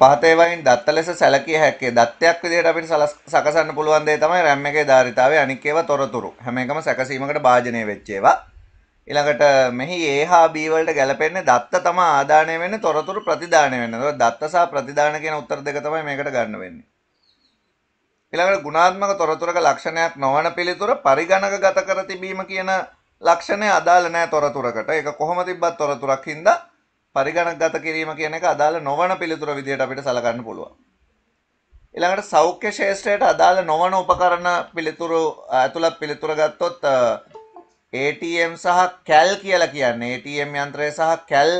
පහත ඒවායින් දත්ත ලෙස සැලකිය හැක්කේ දත්තයක් විදිහට අපිට සකසන්න පුළුවන් දේ තමයි RAM එකේ ධාරිතාවය අනික් ඒවා තොරතුරු හැම එකම සැකසීමකට භාජනය වෙච්ච ඒවා ඊළඟට මෙහි A හා B වලට ගැලපෙන්නේ දත්ත තම ආදානය වෙන්නේ තොරතුරු ප්‍රතිදානය වෙන්නේ. ඒක දත්ත සහ ප්‍රතිදාන කියන උත්තර දෙක තමයි මේකට ගන්න වෙන්නේ. ඊළඟට ගුණාත්මක තොරතුරක ලක්ෂණයක් නොවන පිළිතුර පරිගණකගත කර තිබීම කියන ලක්ෂණය අදාළ නැහැ තොරතුරකට. ඒක කොහොම තිබ්බත් තොරතුරක් හින්දා පරිගණකගත කිරීම කියන එක අදාළ නොවන පිළිතුර විදිහට අපිට සලකන්න පුළුවන්. ඊළඟට සෞඛ්‍ය ශාස්ත්‍රයට අදාළ නොවන උපකරණ පිළිතුරු ඇතුළත් පිළිතුර ගත්තොත් ATM සහ CAL කියලා කියන්නේ ATM යන්ත්‍රය සහ CAL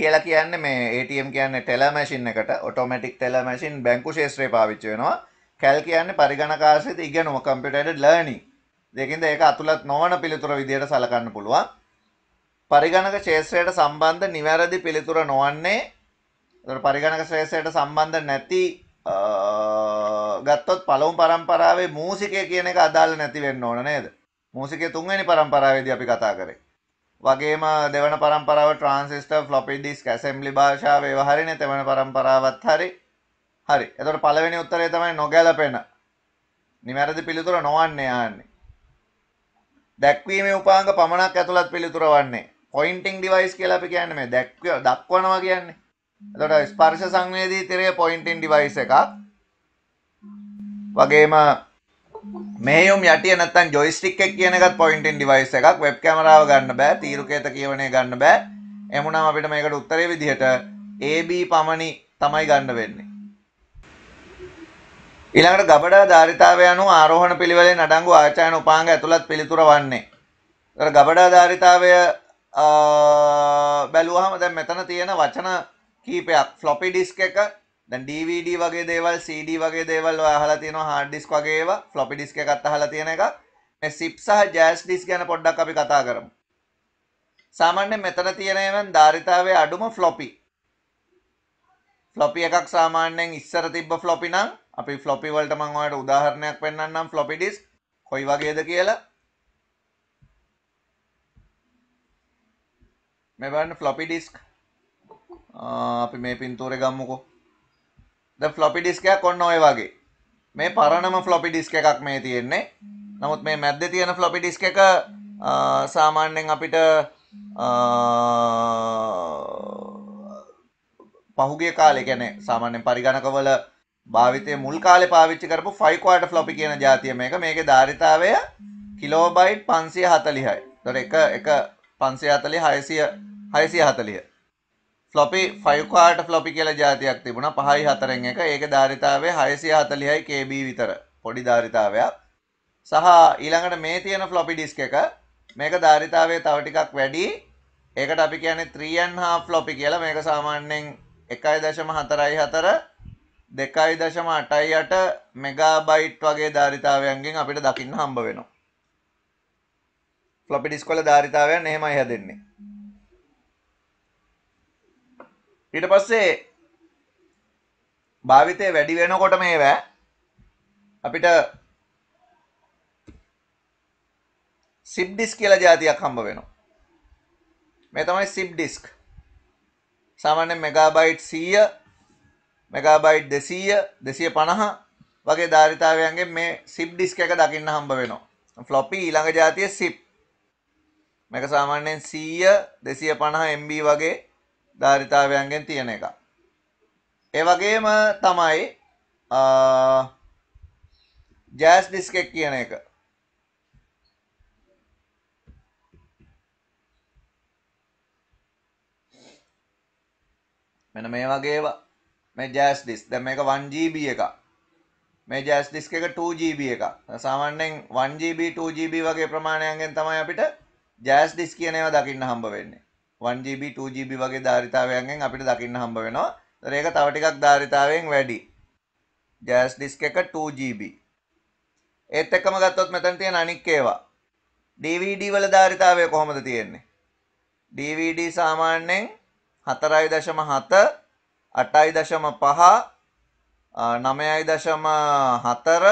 කියලා කියන්නේ මේ ATM කියන්නේ ටෙලර් මැෂින් එකට ඔටෝමැටික් ටෙලර් මැෂින් බැංකු ශාස්ත්‍රය පාවිච්චි වෙනවා. CAL කියන්නේ පරිගණක ආශ්‍රිත ඉගෙනුම computer aided learning. දෙකින්ද ඒක අතුලත් නොවන පිළිතුර විදිහට සලකන්න පුළුවන්. පරිගණක ශේෂත්‍රයට සම්බන්ධ නිවැරදි පිළිතුර නොවන්නේ පරිගණක ශ්‍රේෂයට සම්බන්ධ නැති ගත්තොත් පළවුම් පරම්පරාවේ මූසිකය කියන එක අදාළ නැති වෙන්න ඕන නේද මූසිකය තුන්වැනි පරම්පරාවේදී අපි කතා කරේ වගේම දෙවන පරම්පරාව ට්‍රාන්සිස්ටර් ෆ්ලොපි ඩිස්ක් ඇසෙම්බ්ලි භාෂාව ඒවා හරිනේ තෙවන පරම්පරාවත් හරි හරි එතකොට පළවෙනි උත්තරේ තමයි නොගැලපෙන නිවැරදි පිළිතුර නොවන්නේ ආන්නේ දැක්වීමේ උපාංග පමණක් ඇතුළත් පිළිතුර වන්නේ පොයින්ටිං ඩිවයිස් කියලා අපි කියන්නේ මේ දැක්ව දක්වනවා කියන්නේ. එතකොට ස්පර්ශ සංවේදී තිරය පොයින්ටින් ඩිවයිස් එකක්. වගේම මේයුම් යටිය නැත්තම් ජොයිස්ටික් එක කියන එකත් පොයින්ටින් ඩිවයිස් එකක්. වෙබ් කැමරාව ගන්න බෑ, තීරුකේත කියවණේ ගන්න බෑ. එමුණාම අපිට මේකට උත්තරේ විදිහට AB පමණි තමයි ගන්න වෙන්නේ. ඊළඟට ගබඩා ධාරිතාවය අනුව ආරෝහණ පිළිවෙලේ නඩංගු ආචාර්ය උපාංග ඇතුළත් පිළිතුර වන්නේ. ඒතර ගබඩා ධාරිතාවය බැලුවහම දැන් මෙතන තියෙන වචන කීපයක් ෆ්ලොපි ඩිස්ක් එක දැන් DVD වගේ දේවල් CD වගේ දේවල් ඔය අහලා තියෙනවා hard disk වගේ ඒවා floppy disk එකත් අහලා තියෙන එක මේ zip සහ jazz disk ගැන පොඩ්ඩක් අපි කතා කරමු සාමාන්‍යයෙන් මෙතන තියෙන ඒවාන් ධාරිතාවයේ අඩුම floppy floppy එකක් සාමාන්‍යයෙන් ඉස්සර තිබ්බ floppy නම් අපි floppy වලට මම ඔයාලට උදාහරණයක් පෙන්වන්නම් floppy disk කොයි වගේද කියලා මේ බලන්න ෆ්ලොපි ඩිස්ක් අපි මේ පින්තූරේ ගම්මුකෝ දැන් ෆ්ලොපි ඩිස්ක් එකක් ඔන්න ඔය වගේ මේ පරණම ෆ්ලොපි ඩිස්ක් එකක් මේ තියෙන්නේ නමුත් මේ මැද්දේ තියෙන ෆ්ලොපි ඩිස්ක් එක සාමාන්‍යයෙන් අපිට පහුගේ කාලේ කියන්නේ සාමාන්‍යයෙන් පරිගණකවල භාවිතයේ මුල් කාලේ පාවිච්චි කරපු 5 quarter floppy කියන જાතිය මේක. මේකේ ධාරිතාවය කිලෝබයිට් 540යි. ඒතර එක එක 540 600 හයසිය හතලිය ෆ්ලොපි ෆයිකාට ෆ්ලොපි කියල ජාතියක් තිබුණ පහයි හතරෙන් එක ඒක ධාරිතාවේ හයසිය හතලියයි KB විතර පොඩි ධාරිතාවයක් සහ ඊළඟට මේ තියෙන ෆ්ලොපි ඩිස්ක එක මේක ධාරිතාවේ තව ටිකක් වැඩි ඒකට අපි කියන්නේ 3.5 ෆ්ලොපි කියලා මේක සාමාන්‍යයෙන් 1.44 2.88 මෙගාබයිට් වගේ ධාරිතාවයන්ගෙන් අපිට දකින්න හම්බ වෙනවා ෆ්ලොපි ඩිස්ක් වල ධාරිතාවයන් එහෙමයි හැදෙන්නේ ඊට පස්සේ භාවිතය වැඩි වෙනකොට මේවැ අපිට සිප් ඩිස්ක් කියලා જાතියක් හම්බ වෙනවා. මේ තමයි සිප් ඩිස්ක්. සාමාන්‍යයෙන් මෙගාබයිට් 100 මෙගාබයිට් 200 250 වගේ ධාරිතාවයන්ගෙන් මේ සිප් ඩිස්ක් එක දකින්න හම්බ වෙනවා. ෆ්ලොපි ඊළඟ જાතිය සිප්. මේක සාමාන්‍යයෙන් 100 250 MB වගේ ධාරිතාවයන්ගෙන් තියෙන එක. ඒ වගේම තමයි ජෑස් ඩිස්ක් එක කියන එක. මෙන්න මේ වගේ මේ ජෑස් ඩිස්ක්. දැන් මේක 1GB එකක්. මේ ජෑස් ඩිස්ක් එක 2GB එකක්. සාමාන්‍යයෙන් 1GB 2GB වගේ ප්‍රමාණයන්ගෙන් තමයි අපිට ජෑස් ඩිස්ක් කියන ඒවා දකින්න හම්බ වෙන්නේ. 1GB 2GB වගේ ධාරිතාවයන්ගෙන් අපිට දකින්න හම්බ වෙනවා. ඒතර ඒක තව ටිකක් ධාරිතාවයෙන් වැඩි. ජෑස් ඩිස්ක් එක 2GB. ඒත් එක්කම ගත්තොත් මෙතන තියෙන අනික් ඒවා DVD වල ධාරිතාවය කොහොමද තියෙන්නේ? DVD සාමාන්‍යයෙන් 4.7 8.5 9.4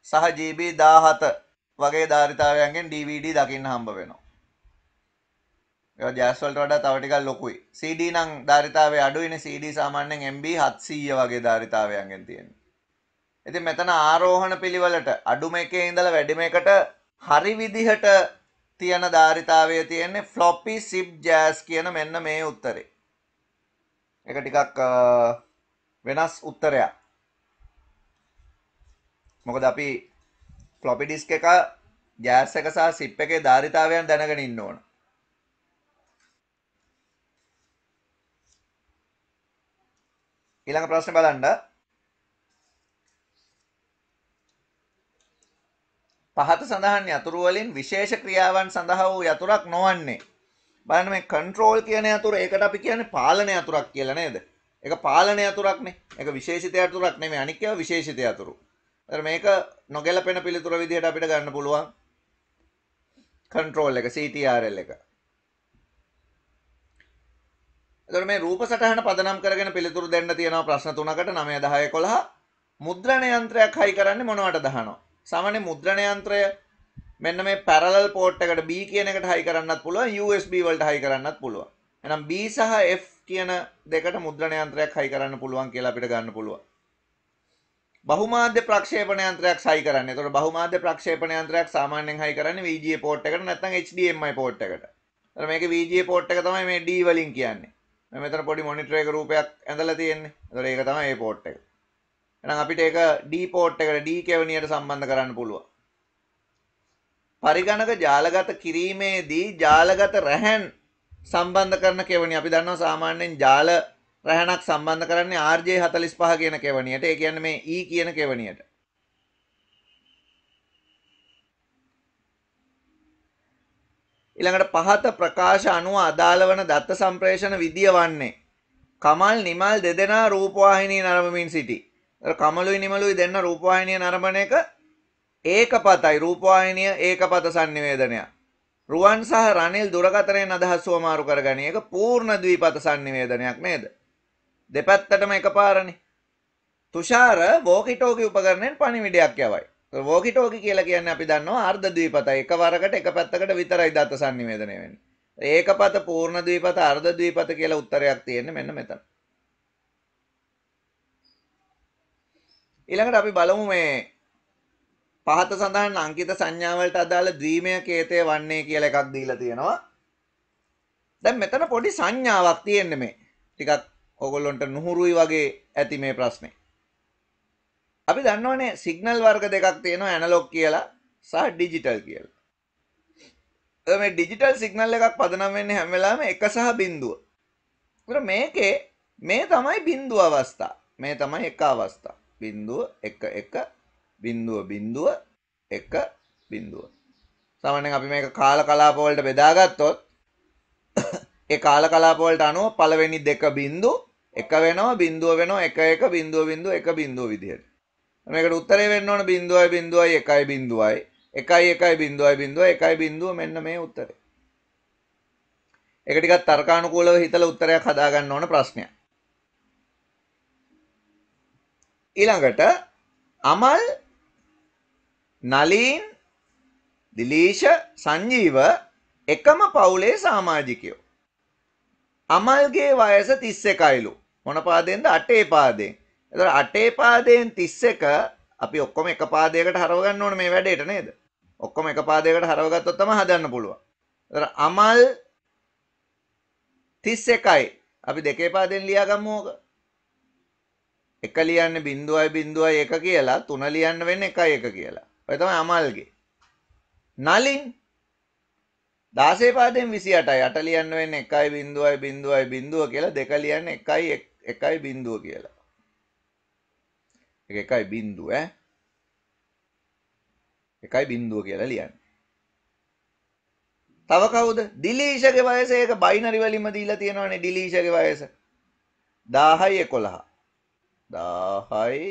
සහ GB 17 වගේ ධාරිතාවයන්ගෙන් DVD දකින්න හම්බ වෙනවා. ජෑස්වල්ට වඩා තවටිකල් ලොකුයි CD නම් ධාරිතාවේ අඩුයින CD සාමාන්‍යෙන් MB 700 වගේ ධාරිතාවයන්ගෙන් තියෙන ඉතින් මෙතන ආරෝහණ පිළිවෙලට අඩුම එකේ ඉඳලා වැඩිම එකට හරි විදිහට තියෙන ධාරිතාවය තියෙන්නේ floppy zip jazz කියන මෙන්න මේ උත්තරේ එක ටිකක් වෙනස් උත්තරයක් මොකද අපි floppy disk එක ජෑස් එක සහ zip එකේ ධාරිතාවයන් දැනගෙන ඉන්න ඕන ඊළඟ ප්‍රශ්නේ බලන්න. පහත සඳහන් යතුරු වලින් විශේෂ ක්‍රියාවන් සඳහා වූ යතුරක් නොවන්නේ. බලන්න මේ කන්ට්‍රෝල් කියන යතුර ඒකට අපි කියන්නේ පාලන යතුරක් කියලා නේද? ඒක පාලන යතුරක්නේ. ඒක විශේෂිත යතුරක් නෙමෙයි. අනික ඒවා විශේෂිත යතුරු. ඒතර මේක නොගැලපෙන පිළිතුර විදිහට අපිට ගන්න පුළුවන්. කන්ට්‍රෝල් එක CTRL එක. එතකොට මේ රූප සටහන පදනම් කරගෙන පිළිතුරු දෙන්න තියෙනවා ප්‍රශ්න 3කට 9 10 11 මුද්‍රණ යන්ත්‍රයක් හයි කරන්නේ මොනවට දහනවා සාමාන්‍ය මුද්‍රණ යන්ත්‍රය මෙන්න මේ parallel port එකට B කියන එකට හයි කරන්නත් පුළුවන් USB වලට හයි කරන්නත් පුළුවන් එහෙනම් B සහ F කියන දෙකට මුද්‍රණ යන්ත්‍රයක් හයි කරන්න පුළුවන් කියලා අපිට ගන්න පුළුවන් බහුමාධ්‍ය ප්‍රක්ෂේපණ යන්ත්‍රයක් හයි කරන්න. එතකොට බහුමාධ්‍ය ප්‍රක්ෂේපණ යන්ත්‍රයක් සාමාන්‍යයෙන් හයි කරන්නේ VGA port එකට නැත්නම් HDMI port එකට. එතකොට මේක VGA port එක තමයි මේ D වලින් කියන්නේ. මෙතන පොඩි මොනිටරේක රූපයක් ඇඳලා තියෙන්නේ. ඒතකොට ඒක තමයි මේ පෝට් එක. එහෙනම් අපිට ඒක D පෝට් එකට D කෙවණියට සම්බන්ධ කරන්න පුළුවන්. පරිගණක ජාලගත කිරීමේදී ජාලගත රැහන් සම්බන්ධ කරන කෙවණිය අපි දන්නවා සාමාන්‍යයෙන් ජාල රැහනක් සම්බන්ධ කරන්නේ RJ45 කියන කෙවණියට. ඒ කියන්නේ මේ E කියන කෙවණියට. ඊළඟට පහත ප්‍රකාශ අනුව අදාළ වන දත්ත සම්ප්‍රේෂණ විදිය වන්නේ කමල් නිමල් දෙදෙනා රූපවාහිනී නරඹමින් සිටි. කමලුයි නිමලුයි දෙන්න රූපවාහිනිය නරඹන එක ඒකපතයි රූපවාහිනිය ඒකපත sannivedanaya. රුවන් සහ රනිල් දුරකථනයෙන් අදහස් වමාරු කරගනි. ඒක පූර්ණ ද්විපත sannivedanayak නේද? දෙපැත්තටම එකපාරනේ. තුෂාර වෝකි ටෝකි උපකරණයෙන් පණිවිඩයක් යවයි. වෝකිටෝකි කියලා කියන්නේ අපි දන්නවා අර්ධ ද්විපතයි. එකවරකට එක පැත්තකට විතරයි දත්ත sannivedanaya වෙන්නේ. ඒකපත පූර්ණ ද්විපත අර්ධ ද්විපත කියලා උත්තරයක් තියෙන්නේ මෙන්න මෙතන. ඊළඟට අපි බලමු මේ පහත සඳහන් අංකිත සංඥාවලට අදාළ ද්විමය කේතය වන්නේ කියලා එකක් දීලා තියෙනවා. දැන් මෙතන පොඩි සංඥාවක් තියෙන්නේ මේ. ටිකක් ඕගොල්ලන්ට නුහුරුයි වගේ ඇති මේ ප්‍රශ්නේ. අපි දන්නවනේ සිග්නල් වර්ග දෙකක් තියෙනවා ඇනලොග් කියලා සහ ඩිජිටල් කියලා. මේ ඩිජිටල් සිග්නල් එකක් පදනම් වෙන්නේ හැම වෙලාවෙම එක සහ බිඳුව. ඒකට මේකේ මේ තමයි බිඳුව අවස්ථා. මේ තමයි එක අවස්ථා. බිඳුව 1 1 බිඳුව බිඳුව 1 බිඳුව. සාමාන්‍යයෙන් අපි මේක කාල කලාප වලට බෙදාගත්තොත් ඒ කාල කලාප වලට අනුව පළවෙනි දෙක බිඳු 1 වෙනවා බිඳුව වෙනවා 1 1 බිඳුව බිඳුව 1 බිඳුව විදිහට. මේකට උත්තරේ වෙන්න ඕන 0.1 1.1 1.1 1.1 1.0 මෙන්න මේ උත්තරේ. ඒක ටිකක් තර්කානුකූලව හිතලා උත්තරයක් හදාගන්න ඕන ප්‍රශ්නයක්. ඊළඟට අමල් නලීන් දිලීෂ සංජීව එකම පවුලේ සාමාජිකයෝ. අමල්ගේ වයස 31යිලු. මොන පාදෙන්ද? අටේ පාදෙන්. එතකොට අටේ පාදයෙන් 31 අපි ඔක්කොම එක පාදයකට හරව ගන්න ඕනේ මේ වැඩේට නේද? ඔක්කොම එක පාදයකට හරවගත්තොත් තමයි හදන්න පුළුවන්. එතකොට අමල් 31යි. අපි දෙකේ පාදයෙන් ලියාගමු ඕක. එක ලියන්නේ 0.0 1 කියලා, තුන ලියන්න වෙන්නේ 1 1 කියලා. ඔය තමයි අමල්ගේ. නලින් 16 පාදයෙන් 28යි. අට ලියන්න වෙන්නේ 1.0 0.0 කියලා, දෙක ලියන්නේ 1 1 0 කියලා. එක එකයි බින්දුව එකයි බින්දුව කියලා ලියන්න තව කවුද ඩිලීෂගේ වයස ඒක බයිනරි වලින්ම දීලා තියෙනවනේ ඩිලීෂගේ වයස 10යි 11 10යි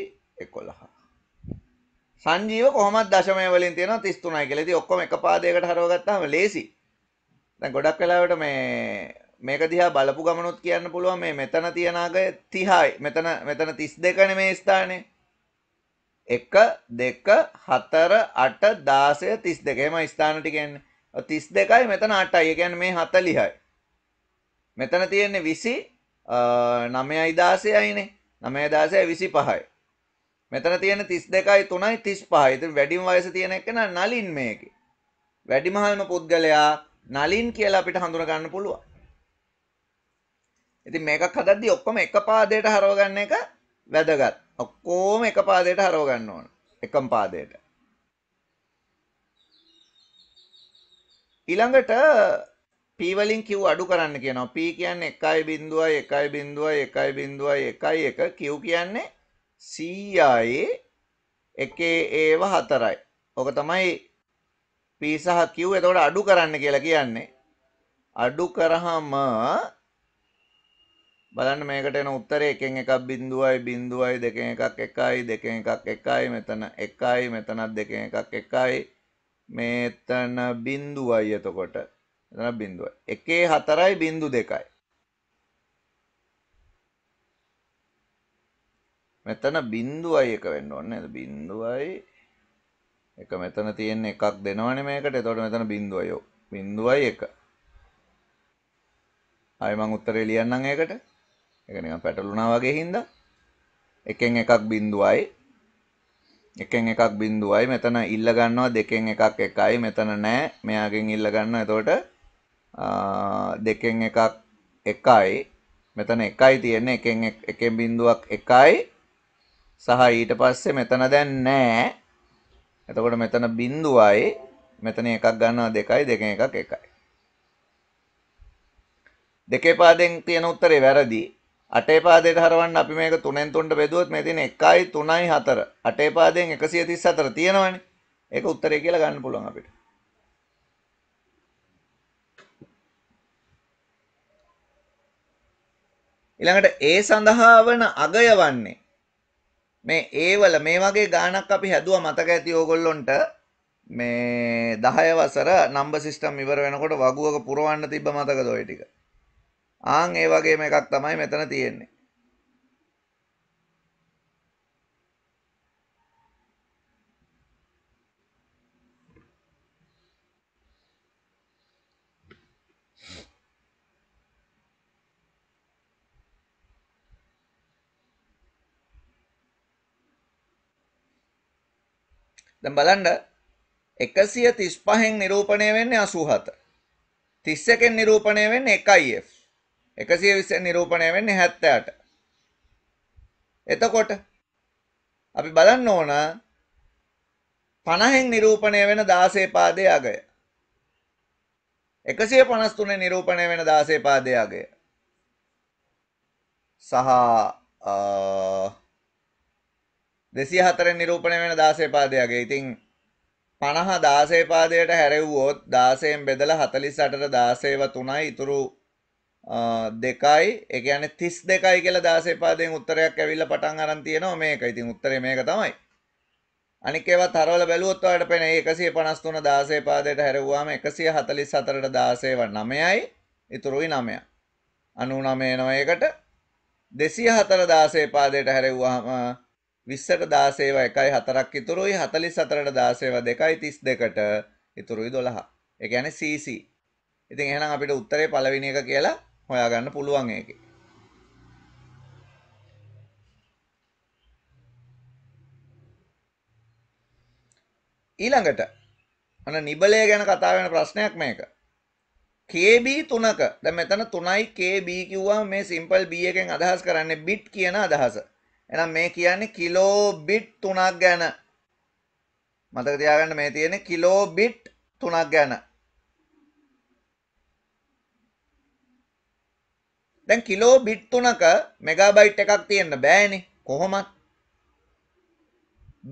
11 සංජීව කොහොමත් දශමය වලින් තියෙනවා 33යි කියලා. ඉතින් ඔක්කොම එක පාදයකට හරවගත්තාම ලේසි. දැන් ගොඩක් වෙලාවට මේ මේක දිහා බලපු ගමනොත් කියන්න පුළුවන් මේ මෙතන තියන අගය 30යි. මෙතන මෙතන 32නේ මේ ස්ථානේ. එක දෙක හතර අට දාසය තිස් දෙකම ස්ථාන ටිකෙන්නේ තිස් දෙකයි මෙතන අටයි ගැන මේ හතලිහයි මෙතන තියෙන්නේ විසි නමයයි දාසයයිනේ නමය දාසය විසි පහයි මෙතන තියෙන තිස් දෙකයි තුනයි තිස් පහයි ඉතින් වැඩිම වයස තියෙන එකන නලින් මේක වැඩිමහල්ම පුද්ගලයා නලින් කියලා අපිට හඳුනගන්න පුළුවන් ඉතින් මේකක් හදද්දී ඔක්කොම එක පාදයට හරව ගන්න එක වැදගත් ඔක්කොම එක පාදයට හරව ගන්න ඕන. එකම පාදයට. ඊළඟට p වලින් q අඩු කරන්න කියනවා. p කියන්නේ 1.0යි 1.0යි 1.0යි 1.1 q කියන්නේ 100යි එකේ ඒව 4යි. ඕක තමයි p සහ q එතකොට අඩු කරන්න කියලා කියන්නේ. අඩු කරාම බලන්න මේකට එන උත්තරේ එකෙන් එකක් බිඳුවයි බිඳුවයි දෙකෙන් එකක් එකයි දෙකෙන් එකක් එකයි මෙතන එකයි මෙතනත් දෙකෙන් එකක් එකයි මෙතන බිඳුවයි එතකොට මෙතන බිඳුවයි එකේ හතරයි බිඳු දෙකයි මෙතන බින්දුවයි එක වෙන්න ඕනේ නේද බින්දුවයි එක මෙතන තියෙන එකක් දෙනවනේ මේකට එතකොට මෙතන බින්දුවයි ඔව් බින්දුවයි එක ආයි මම උත්තරේ ලියන්නම් ඒකට එක නිකන් පැටලුණා වගේ හින්දා එකෙන් එකක් බිඳුවයි එකෙන් එකක් බිඳුවයි මෙතන ඉල්ල ගන්නවා දෙකෙන් එකක් එකයි මෙතන නෑ මෙයාගෙන් ඉල්ල ගන්නවා එතකොට දෙකෙන් එකක් එකයි මෙතන එකයි තියෙන්නේ එකෙන් එකෙන් බිඳුවක් එකයි සහ ඊට පස්සේ මෙතන දැන් නෑ එතකොට මෙතන බිඳුවයි මෙතන එකක් ගන්නවා දෙකයි දෙකෙන් එකක් එකයි දෙකේ පාදෙන් තියෙන උත්තරේ වැරදි අටේ පාදයට හරවන්න අපි මේක තුනෙන් තුනට බෙදුවොත් මේ තියෙන 1යි 3යි 4. අටේ පාදයෙන් 134 තියෙනවනේ. ඒක උත්තරය කියලා ගන්න පුළුවන් අපිට. ඊළඟට ඒ සඳහා වන අගය වන්නේ මේ ඒවල මේ වගේ ගානක් අපි හැදුවා මතක ඇති ඕගොල්ලොන්ට මේ 10 වසර නම්බර් සිස්ටම් ඉවර වෙනකොට වගුවක පුරවන්න තිබ්බ මතකද ඔය ටික ආන් ඒ වගේම එකක් තමයි මෙතන තියෙන්නේ. දැන් බලන්න 135න් නිරූපණය වෙන්නේ 87. 31න් නිරූපණය වෙන්නේ 1F. එකසිය විස්ස නිරූපණය වෙන්නේ හැත්තෑට එතකොට අපි බලන්න ඕන පණහෙන් නිරූපණය වෙන දාසේ පාදය අගය එකසිය පනස්තුන නිරූපණය වෙන දාසේ පාදය අගය සහ දෙසිය හතරෙන් නිරූපණය වෙන දාසේ පාදයගේ ඉතිං පණහ දාසේ පාදයට හැරෙව්වෝත් දාසයෙන් බෙදල හතලිස් අටට දාසේව තුනයි ඉතුරු දෙකයි එකන තිස් දෙකයි කියල දාසේ පාදෙන් උත්තරයක් ඇවිල්ල පටන් අරන්තියනවා මේක ඉතින් උත්තරේ මේක තමයි අනිකේව තරවල බැලුවොත්වාට පෙන එකසිය පනස්තුන දාසේ පාදයට හැරවාම එකසිය හතලි සතරට දාසේව නමයයි ඉතුරුයි නමය අනු නමේ නොයකට දෙසිය හතර දාසේ පාදයට හැරවවාම විස්සට දාසේව එකයි හතරක් ඉතුරුයි හතලි සතරට දාසේව දෙකයි තිස් දෙකට ඉතුරුයි දොළහා එකන CC ඉතින් එහෙනම් අපිට උත්තරේ පළවෙනි එක කියලා හොයාගන්න පුළුවන් ඒකේ. ඊළඟට අන නිබලය ගැන කතා වෙන ප්‍රශ්නයක් මේක. KB 3ක දැන් මෙතන 3යි KB කිව්වම මේ සිම්පල් B එකෙන් අදහස් කරන්නේ bit කියන අදහස. එහෙනම් මේ කියන්නේ කිලෝ bit 3ක් ගැන. මතක තියාගන්න මේ තියෙන්නේ කිලෝ bit 3ක් ගැන. දැන් කිලෝ බිට් තුනක මෙගාබයිට් එකක් තියෙන්න බෑනේ කොහොමත්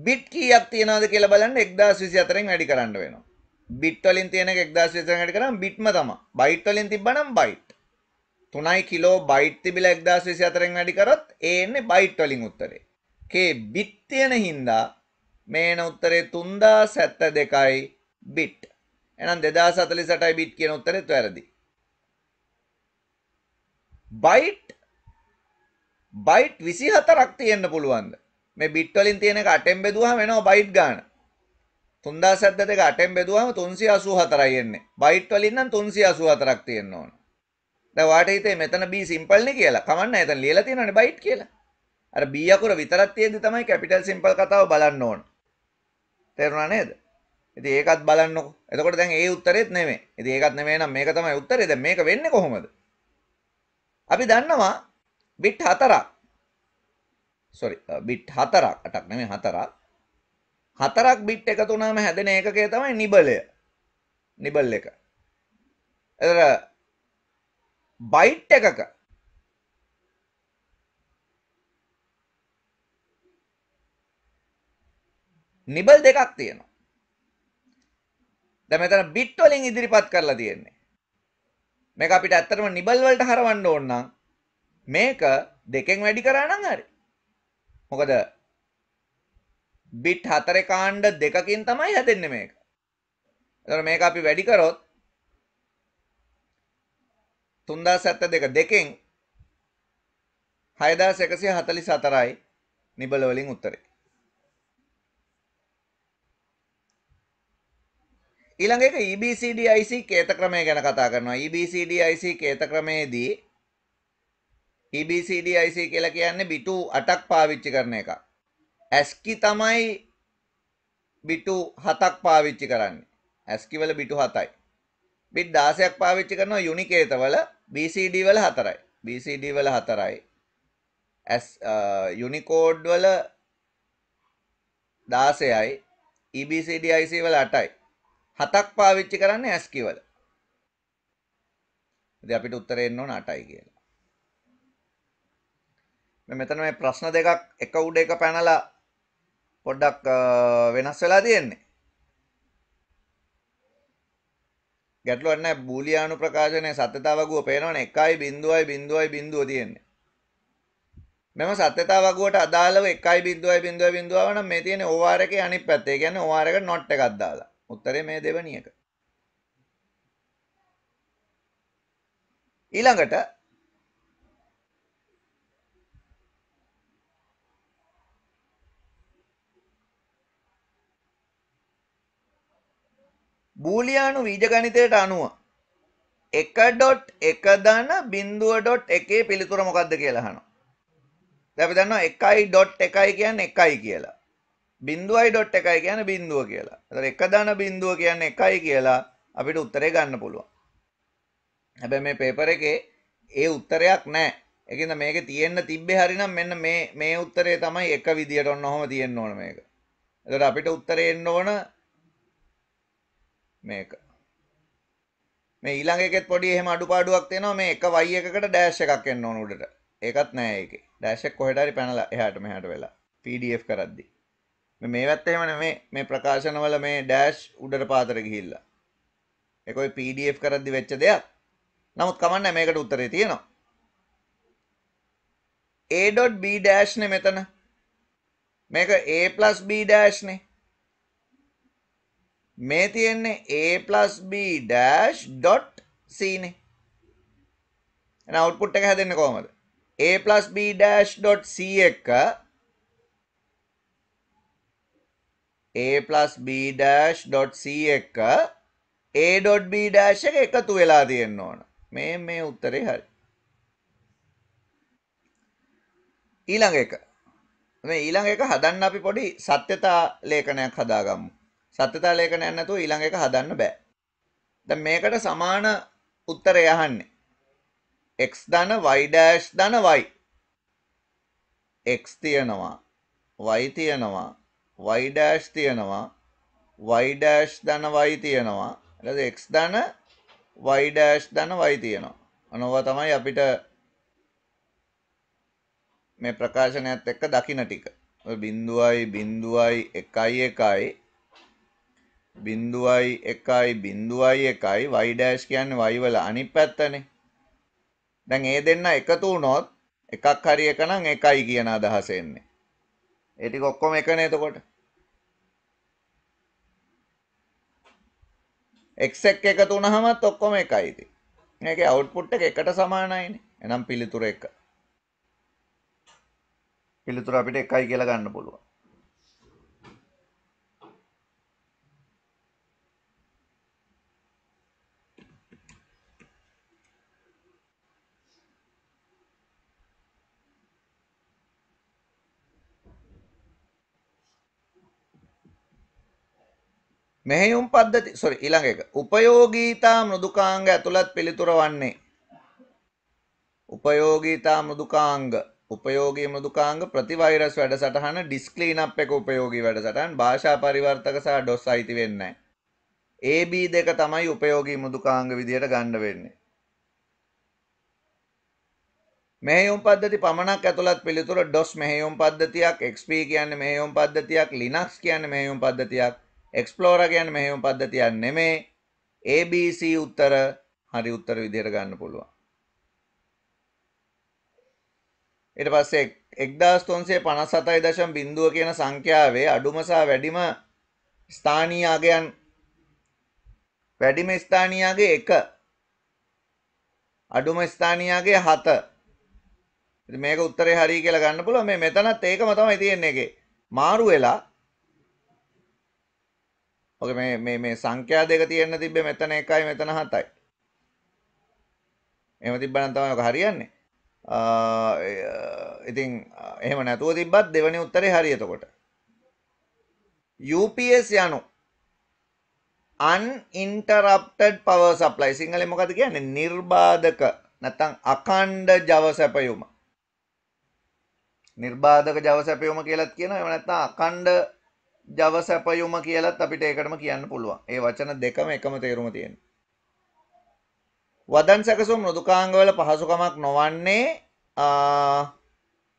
බිට් කීයක් තියනවද කියලා බලන්න 1024න් වැඩි කරන්න වෙනවා බිට් වලින් තියෙන එක 1024න් වැඩි කරාම බිට්ම තමයි බයිට් වලින් තිබ්බනම් බයිට් 3යි කිලෝ බයිට් තිබිලා 1024න් වැඩි කරොත් ඒ එන්නේ බයිට් වලින් උත්තරේ කේ බිට් තියෙන හින්දා මේන උත්තරේ 3072යි බිට් එහෙනම් 2048යි බිට් කියන උත්තරෙත් වැරදි බයිට් බයිට් විසි හතරක් තියෙන්න්න පුළුවන්ද මේ බිට්වලින් තියෙනක අටෙම් බෙදවා වෙනවා බයිට් ගාන තුන්දා සැද්ද දෙක අටෙම් බෙදවාම තුන්සි අසූ හතරයියෙන්නේ බයිට් වලින්න්න තුන්සි අසූ හතරක් තියෙන්න්න ඕන දවාට හිතේ මෙතන බී සිම්පල්න කියලා කමන්න ඇතන් ලියල තියෙනට බයිට් කියලා අර බියකුර විතරත් තියෙද තමයි කැපිටල් සිම්පල් කතාව බලන්න ඕන තෙරුණා නේද ඉති ඒකත් බලන්නකො එතකොට දැන් ඒ උත්තරෙත් නෙමේ ඉති ඒකත් නෙමේ නම් මේක තමයි උත්තරේ දැන් මේක වෙන්නේ කොහොමද අපි දන්නවා bit 4ක් sorry uh, bit 4ක් 8ක් නෙමෙයි 4ක් 4ක් bit එකතු වුණාම හැදෙන ඒකකය තමයි නිබලය නිබල් එක එතන බයිට් එකක නිබල් දෙකක් තියෙනවා දැන් මෙතන bit වලින් ඉදිරිපත් කරලා තියෙන්නේ මේක අපිට ඇත්තටම නිබල් වලට හරවන්න ඕන නම් මේක දෙකෙන් වැඩි කරා නම් හරි. මොකද bit 4 කාණ්ඩ දෙකකින් තමයි හැදෙන්නේ මේක. එතකොට මේක අපි වැඩි කරොත් 3072 දෙකෙන් 6144යි නිබල වලින් උත්තරේ. ඊළඟ එක EBCDIC කේත ක්‍රමය ගැන කතා කරනවා. EBCDIC කේත ක්‍රමයේදී EBCDIC කියලා කියන්නේ බිටු 8ක් පාවිච්චි කරන එක. ASCII තමයි බිටු 7ක් පාවිච්චි කරන්නේ. ASCII වල බිටු 7යි. බිට් 16ක් පාවිච්චි කරනවා යුනිකේත වල BCD වල 4යි. BCD වල 4යි. යුනිකෝඩ් වල 16යි. EBCDIC වල 8යි. හතක් පාවිච්චි කරන්නේ ඇස් කිවල. ඉතින් අපිට උත්තරේ එන්න ඕන 8යි කියලා. මම මෙතන මේ ප්‍රශ්න දෙකක් එක උඩ එක පැනලා පොඩ්ඩක් වෙනස් වෙලා තියෙන්නේ. ගැටලුවක් නැහැ බූලියානු ප්‍රකාශනයේ සත්‍යතාවගුව පේනවනේ 1.0.0.0 තියෙන්නේ. මෙම සත්‍යතාව වගුවට අදාළව 1.0.0.0 නම් මේ තියෙන OR එකේ අනිත් පැත්ත. ඒ කියන්නේ OR එකට not එකක් දාලා. උත්තරේ මේ දෙවැනි එක. ඊළඟට බූලියානු වීජගණිතයට අනුව 1.1 දන 0.1 පිළිතුර මොකද්ද කියලා අහනවා. දැන් අපි දන්නවා 1.1 කියන්නේ 1 කියලා. බින්දුවයි ඩොට් එකයි කියන බින්දුව කියලා. එතකොට එක ධන බින්දුව කියන්නේ එකයි කියලා අපිට උත්තරේ ගන්න පුළුවන්. හැබැයි මේ පේපර් එකේ ඒ උත්තරයක් නැහැ. ඒකින්ද මේකේ තියෙන්න තිබ්බේ හරිනම් මෙන්න මේ මේ උත්තරේ තමයි එක විදියට ඔන්න ඔහම තියෙන්න ඕන මේක. එතකොට අපිට උත්තරේ එන්න ඕන මේක. මේ ඊළඟ එකෙත් පොඩි එහෙම අඩුපාඩුවක් තියෙනවා මේ එක y එකකට ඩෑෂ් එකක් එන්න ඕන උඩට. ඒකත් නැහැ ඒකේ. ඩෑෂ් එක කොහෙට හරි පැනලා එහාට මෙහාට වෙලා PDF කරද්දී. මේවත් එහෙම නෙමේ මේ ප්‍රකාශනවල මේ ඩෑෂ් උඩට පාතර ගිහිල්ලා. ඒක ඔය PDF කරද්දි වෙච්ච දෙයක්. නමුත් කමන්නේ මේකට උත්තරේ තියෙනවා. a.b ඩෑෂ් නේ මෙතන. මේක a b ඩෑෂ් නේ. මේ තියෙන්නේ a b ඩෑෂ් .c නේ. එහෙනම් අවුට්පුට් එක හැදෙන්නේ කොහමද? a b ඩෑෂ් .c එක a+b-c එක a.b- එක එකතු වෙලා තියෙන්න ඕන. මේ මේ උත්තරේ හරි. ඊළඟ එක. මේ ඊළඟ එක හදන්න අපි පොඩි සත්‍යතා ලේඛනයක් හදාගමු. සත්‍යතා ලේඛනයක් නැතුව ඊළඟ එක හදන්න බෑ. දැන් මේකට සමාන උත්තරය අහන්නේ. x ධන y ධන y. x තියෙනවා. y තියෙනවා. y ඩෑෂ් තියෙනවා y ඩෑෂ් ධන y තියෙනවා ඊළඟ x ධන y ඩෑෂ් ධන y තියෙනවා අනෝවා තමයි අපිට මේ ප්‍රකාශනයත් එක්ක දකින ටික ඔය බිඳුවයි බිඳුවයි 1යි 1යි බිඳුවයි එකයි බිඳුවයි එකයි y ඩෑෂ් කියන්නේ y වල අනිත් පැත්තනේ. දැන් ඒ දෙන්න එකතු වුණොත් එකක් හරි එක නම් එකයි කියන අදහස එන්නේ. ඒ ටික ඔක්කොම එකනේ එතකොට x එක එකතු වුණාමත් ඔක්කොම එකයි ඉතින් මේකේ අවුට්පුට් එක එකට සමානයිනේ එහෙනම් පිළිතුර එක පිළිතුර අපිට එකයි කියලා ගන්න පුළුවන් මෙහෙයුම් පද්ධති සොරි ඊළඟ එක උපයෝගීතා මෘදුකාංග ඇතුළත් පිළිතුර වන්නේ උපයෝගීතා මෘදුකාංග උපයෝගී මෘදුකාංග ප්‍රතිවෛරස් වැඩසටහන ඩිස්ක් ක්ලීනප් එක උපයෝගී වැඩසටහන් භාෂා පරිවර්තක සහ ඩොස් අයිති වෙන්නේ AB දෙක තමයි උපයෝගී මෘදුකාංග විදියට ගන්න වෙන්නේ මෙහෙයුම් පද්ධති පමණක් ඇතුළත් පිළිතුර ඩොස් මෙහෙයුම් පද්ධතියක් XP කියන්නේ මෙහෙයුම් පද්ධතියක් Linux කියන්නේ මෙහෙයුම් පද්ධතියක් එක්ස්ප්ලෝර ගැන් මෙහෙම පද්ධතියක් නෙමේ ABC උත්තර හරි උත්තර විදියට ගන්න පුළුවන් ඊට පස්සේ 1357.0 කියන සංඛ්‍යාවේ අඩුම සහ වැඩිම ස්ථානීය අගයන් වැඩිම ස්ථානීය අගය 1 අඩුම ස්ථානීය අගය 7 ඉතින් මේක උත්තරේ හරි කියලා ගන්න පුළුවන් මේ මෙතනත් ඒකම තමයි තියෙන්නේ එකේ මාරු වෙලා ඔක මේ මේ මේ සංඛ්‍යා දෙක තියෙන්න තිබ්බේ මෙතන 1යි මෙතන 7යි. එහෙම තිබ්බනම් තමයි ඔක හරියන්නේ. ඉතින් එහෙම නැතුව තිබ්බත් දෙවෙනි උත්තරේ හරි එතකොට. UPS යනු uninterrupted power supply සිංහලෙන් මොකද කියන්නේ? නිර්බාධක නැත්නම් අඛණ්ඩ ජව සැපයුම. නිර්බාධක ජව සැපයුම කියලාත් කියනවා. එහෙම නැත්නම් අඛණ්ඩ ජව සැපයුම කියලත් අපිට ඒකටම කියන්න පුළුවන්. ඒ වචන දෙකම එකම තේරුම තියෙනවා. වදන් සැකසුම් මෘදුකාංගවල පහසුකමක් නොවන්නේ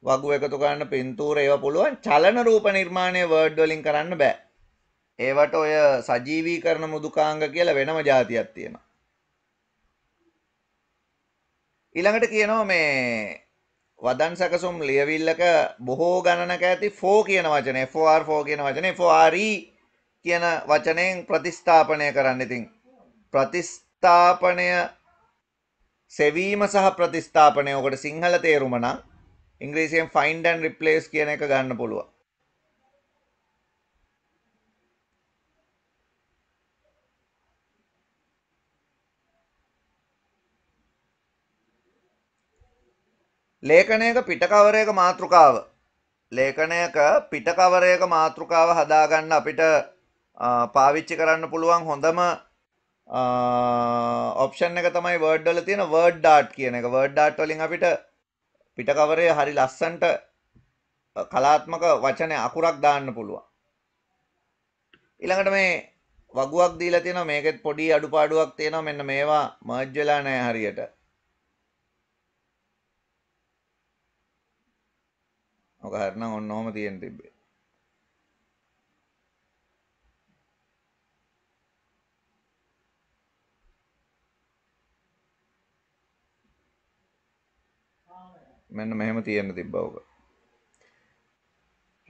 වගු එකතු කරන්න පින්තූර ඒව පුළුවන් චලන රූප නිර්මාණය වර්ඩ් වලින් කරන්න බෑ. ඒවට ඔය සජීවී කරන මෘදුකාංග කියලා වෙනම જાතියක් තියෙනවා. ඊළඟට කියනවා මේ වදන් සැකසුම් ලියවිල්ලක බොහෝ ගණනක ඇති ෆෝ කියන වචනය ෆෝර් ෆෝ කියන වචනේ ෆෝරී e කියන වචනයෙන් ප්‍රතිස්ථාපනය කරන්න ඉතින් ප්‍රතිස්ථාපනය සෙවීම සහ ප්‍රතිස්ථාපනය ඔකට සිංහල තේරුමනම් ඉංග්‍රීසියෙන් ෆයින්ඩන් රිප්ලේස් කියන එක ගන්න පුළුවන් ලේඛනයක පිටකවරයක මාතෘකාව ලේඛනයක පිටකවරයක මාතෘකාව හදාගන්න අපිට පාවිච්චි කරන්න පුළුවන් හොඳම ඔප්ෂන් එක තමයි වර්ඩ්වල තියෙන වර්ඩ් ඩාට් කියන එක වර්ඩ් ඩාට් වලින් අපිට පිටකවරය හරි ලස්සන්ට කලාත්මක වචන අකුරක් දාන්න පුළුවන් ඊළඟට මේ වගුවක් දීලා තියෙනවා මේකෙත් පොඩි අඩුපාඩුවක් තියෙනවා මෙන්න මේවා මර්ජ් වෙලා නැහැ හරියට මොක හරනම් ඔන්න ඔහොම තියෙන තිබ්බේ. මෙන්න මෙහෙම තියෙන්න තිබ්බා ඔක.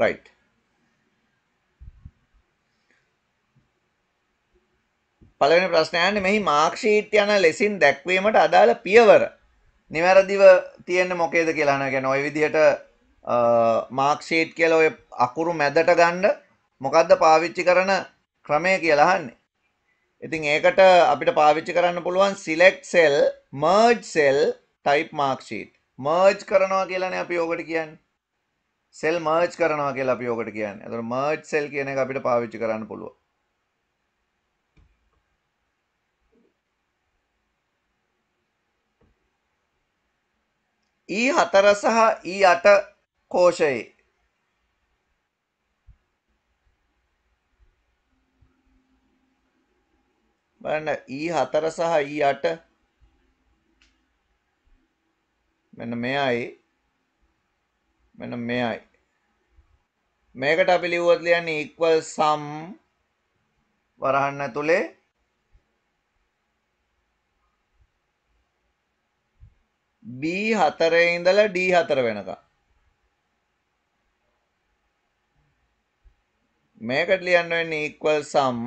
right පළවෙනි ප්‍රශ්නය යන්නේ මෙහි මාක් ෂීට් යන ලෙසින් දැක්වීමට අදාළ පියවර નિවරදිව තියෙන්නේ මොකේද කියලා අහනවා. කියන්නේ ওই විදිහට මාක්ෂීට් කියල ඔය අකුරු මැදට ගණ්ඩ මොකක්ද පාවිච්චි කරන ක්‍රමය කියලාහන්නේ. ඉතින් ඒකට අපිට පාවිච්චි කරන්න පුළුවන් select cell merge cell type marksheet merge කරනවා කියලන අපි ඕකට කියන්න සෙල් මර්ජ් කරනවා කියලා අපි ඕකට කියන්න ඇතුර මර්ජ් සෙල් කියන එක අපිට පාවිච්චි කරන්න පුළුව ඊ e හතර සහ ඊ e අට කෝෂයේ බලන්න E4 සහ E8 මෙන්න මෙයයි මෙන්න මෙයයි මේකට අපි ලිව්වොත් ලියන්නේ equal sum වරහන් ඇතුලේ B4 ඉඳලා D4 වෙනකම් මේකට ලියන්න වෙන්නේ equal sum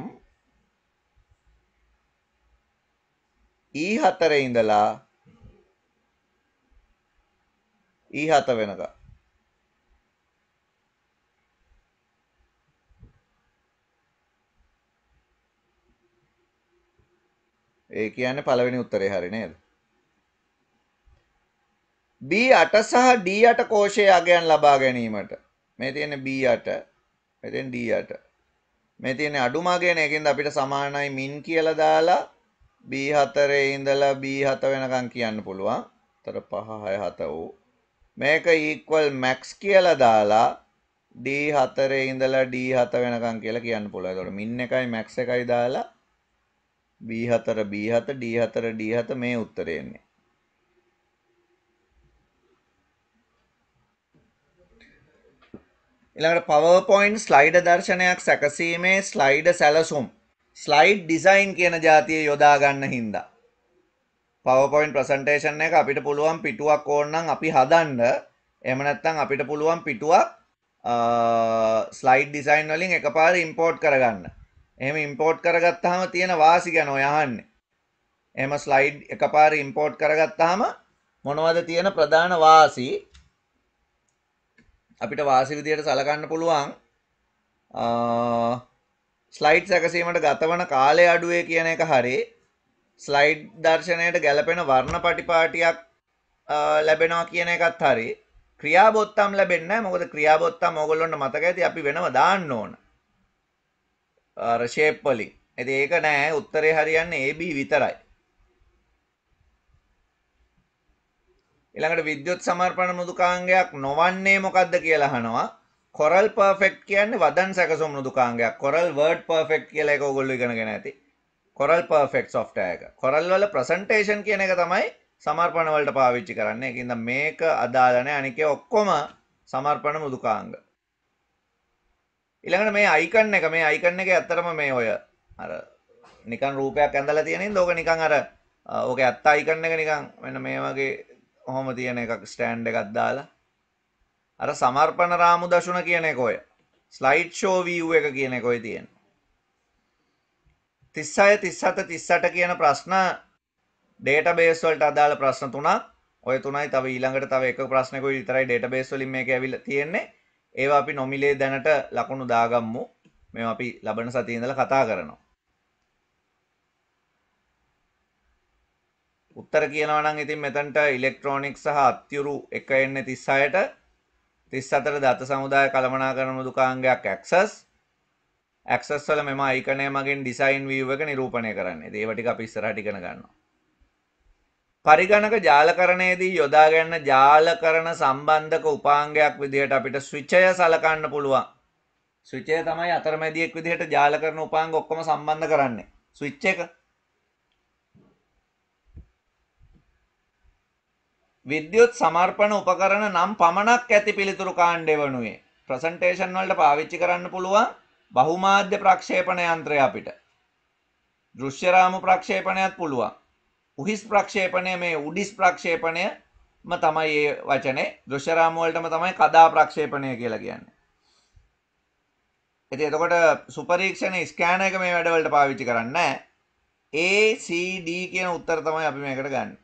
e4 ඉඳලා e7 වෙනකම් ඒ කියන්නේ පළවෙනි උත්තරේ හරි නේද? B8 සහ D8 කෝෂයේ අගයන් ලබා ගැනීමට මේ තියෙන B8 මෙතෙන් d යට මේ තියෙන අඩුමගයන එකෙන්ද අපිට සමානයි මින් කියලා දාලා b4 ඉඳලා b7 වෙනකන් කියන්න පුළුවන්. තර 5 6 7 ඕ. මේක equal max කියලා දාලා d4 ඉඳලා d7 වෙනකන් කියලා කියන්න පුළුවන්. ඒතකොට min එකයි max එකයි දාලා b4 b7 d4 d7 මේ උත්තරේ එන්නේ. ඊළඟට PowerPoint ස්ලයිඩ දර්ශනයක් සැකසීමේ ස්ලයිඩ සැලසුම් ස්ලයිඩ් ඩිසයින් කියන જાතිය යොදා ගන්න හින්දා PowerPoint presentation එක අපිට පුළුවන් පිටුවක් ඕන නම් අපි හදන්න එහෙම නැත්නම් අපිට පුළුවන් පිටුවක් ස්ලයිඩ් ඩිසයින් වලින් එකපාර ඉම්පෝට් කරගන්න. එහෙම ඉම්පෝට් කරගත්තාම තියෙන වාසි ගැන ඔය අහන්නේ. එහෙම ස්ලයිඩ් එකපාර ඉම්පෝට් කරගත්තාම මොනවද තියෙන ප්‍රධාන වාසි? අපිට වාසි විදියට සලකන්න පුළුවන් ස්ලයිඩ් සැකසීමට ගතවන කාලය අඩුවේ කියන එක හරි ස්ලයිඩ් දර්ශනයට ගැලපෙන වර්ණ පටිපාටියක් ලැබෙනවා කියන එකත් හරි ක්‍රියාබොත්තම් ලැබෙන්න මොකද ක්‍රියාබොත්තම් ඕගොල්ලොන්ට මතක ඇති අපි වෙනව දාන්න ඕන රෂේප්වලින් ඇති ඒක නෑ උත්තරේ හරියන්න AB විතරයි ඊළඟට විද්‍යුත් සමර්පණ මෘදුකාංගයක් නොවන්නේ මොකද්ද කියලා අහනවා. කොරල් පර්ෆෙක්ට් කියන්නේ වදන් සැකසුම් මෘදුකාංගයක්. කොරල් වර්ඩ් පර්ෆෙක්ට් කියලා එක ඔයගොල්ලෝ ඉගෙනගෙන ඇති. කොරල් පර්ෆෙක්ට් software එක. කොරල් වල ප්‍රසන්ටේෂන් කියන එක තමයි සමර්පණ වලට පාවිච්චි කරන්නේ. ඒකින්ද මේක අදාළ නැහැ. අනිකේ ඔක්කොම සමර්පණ මෘදුකාංග. ඊළඟට මේ අයිකන් එක මේ අයිකන් එක ඇත්තටම මේ ඔය අර නිකන් රූපයක් ඇඳලා තියෙනින්ද ඕක නිකන් අර ඕක ඇත්ත අයිකන් එක නිකන් මෙන්න මේ වගේ ඔහොම තියෙන එකක් ස්ටෑන්ඩ් එකක් දාලා අර සමර්පණ රාමු දසුන කියන එක ඔය ස්ලයිඩ් ෂෝ වීව් එක කියන එක ඔය තියෙන 36 37 38 කියන ප්‍රශ්න ඩේටාබේස් වලට අදාළ ප්‍රශ්න තුනක් ඔය තුනයි තව ඊළඟට තව එක ප්‍රශ්නකුයි විතරයි ඩේටාබේස් වලින් මේක ඇවිල්ලා තියෙන්නේ ඒවා අපි නොමිලේ දැනට ලකුණු දාගම්මු මේ අපි ලබන සතියේ ඉඳලා කතා කරනවා උත්තර කියනවනම් ඉතින් මෙතැන්ට ඉලෙක්ට්‍රෝනික් සහ අත්යුරු එක එන්න තිස්සායට තිස් අතර දත සමුදාය කළමනා කරන දුකාංගයක් ඇක්සස් ඇක්සස් වල මෙම අයිකනය මගින් ඩිසයින් වීව එක නිරූපණය කරන්න දේවටික පිස්සරටිකන ගන්නවා. පරිගණක ජාලකරණයේදී යොදාගන්න ජාලකරන සම්බන්ධක උපාංගයක් විදිහට අපිට ස්විච්චය සලකන්න පුළුවන් ස්විච්චය තමයි අතරමැදියෙක් විදිහට ජාලකරන උපාංග ඔක්කොම සම්බන්ධ කරන්නේ ස්විච්ච එක විද්‍යුත් සමර්පණ උපකරණ නම් පමණක් ඇති පිළිතුරු කාණ්ඩය වනුයේ ප්‍රසන්ටේෂන් වලට පාවිච්චි කරන්න පුළුවන් බහුමාධ්‍ය ප්‍රක්ෂේපණ යන්ත්‍රය අපිට. දෘශ්‍ය රාමු ප්‍රක්ෂේපණයත් පුළුවන්. උහිස් ප්‍රක්ෂේපණය මේ උඩිස් ප්‍රක්ෂේපණය ම තමයි ඒ වචනේ දෘශ්‍ය රාමු වලටම තමයි කදා ප්‍රක්ෂේපණය කියලා කියන්නේ. ඉතින් එතකොට සුපරීක්ෂණ ස්කෑනර් එක මේ වැඩවලට පාවිච්චි කරන්නේ නැහැ. ACD කියන උත්තර තමයි අපි මේකට ගන්නේ.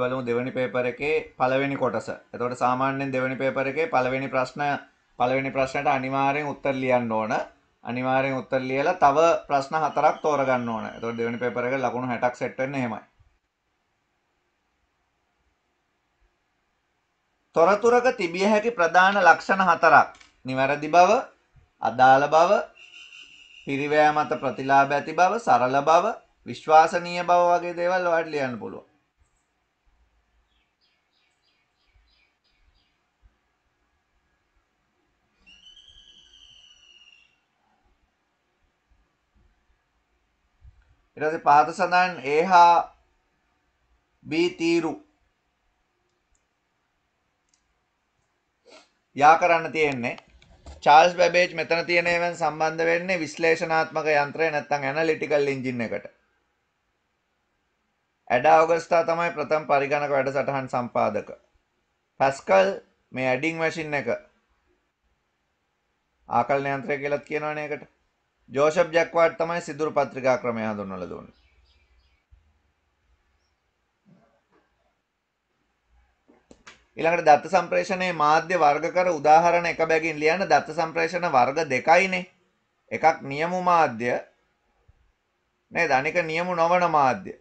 බලමු දෙවැනි පේපර් එකේ පළවෙනි කොටස. එතකොට සාමාන්‍යයෙන් දෙවැනි පේපර් එකේ පළවෙනි ප්‍රශ්න පළවෙනි ප්‍රශ්නට අනිවාර්යෙන් උත්තර ලියන්න ඕන. අනිවාර්යෙන් උත්තර ලියලා තව ප්‍රශ්න හතරක් තෝරගන්න ඕන. එතකොට දෙවැනි පේපර් එක ලකුණු 60ක් සෙට් වෙන්න එහෙමයි. තොරතුරක තිබිය හැකි ප්‍රධාන ලක්ෂණ හතරක්. නිවැරදි බව, අදාළ බව, පිරිවැය මත ප්‍රතිලාභ ඇති බව, සරල බව, විශ්වාසනීය බව වගේ දේවල් ඔයාලට ලියන්න පුළුවන්. ඊට පස්සේ පහත සඳහන් ඒහා බී තීරු යා කරන්න තියෙන්නේ චාල්ස් බැබේජ් මෙතන තියෙන ඒවාන් සම්බන්ධ වෙන්නේ විශ්ලේෂණාත්මක යන්ත්‍රය නැත්නම් ඇනලිටිකල් එන්ජින් එකට. ඇඩා ඔගස්ටා තමයි ප්‍රථම පරිගණක වැඩසටහන් සම්පාදක. පැස්කල් මේ ඇඩින් මැෂින් එක ආකලන යන්ත්‍රය කියලත් කියනවනේ ඒකට. ජෝෂප් ජැක්වාඩ් තමයි සිදුරු පත්‍රිකා ක්‍රමය හඳුන්වලා දුන්නේ. ඊළඟට දත්ත සම්ප්‍රේෂණයේ මාධ්‍ය වර්ග කර උදාහරණ එක බැගින් ලියන්න දත්ත සම්ප්‍රේෂණ වර්ග දෙකයිනේ. එකක් නියමු මාධ්‍ය නේද? අනික නියමු නොවන මාධ්‍ය.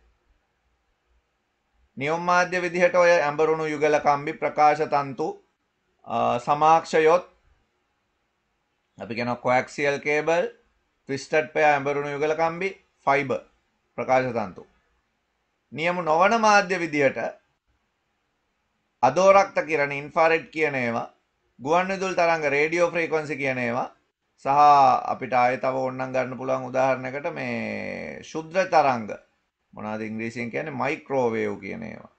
නියම මාධ්‍ය විදිහට ඔය ඇඹරුණු යුගල කම්බි ප්‍රකාශ තන්තු සමාක්ෂයොත් අපි කියනවා කොක්සියල් කේබල් ක්‍රිස්ටට් පය ඇඹරුණු යුගල කම්බි ෆයිබ ප්‍රකාශතන්තු. නියමු නොවන මාධ්‍ය විදිහට අදෝරක්ත කිරණ ඉන්ෆාරෙට් කියන ඒවා ගුවන් විදුල් තරංග රේඩියෝ ෆ්‍රීකවන්සි කියන ඒවා සහ අපිට ආයෙ තව ඕන්නම් ගන්න පුළුවන් උදාහරණයකට මේ ශුද්‍ර තරංග මොනවාද ඉංග්‍රීසියෙන් කියන්නේ මයික්‍රෝවේව් කියන ඒවා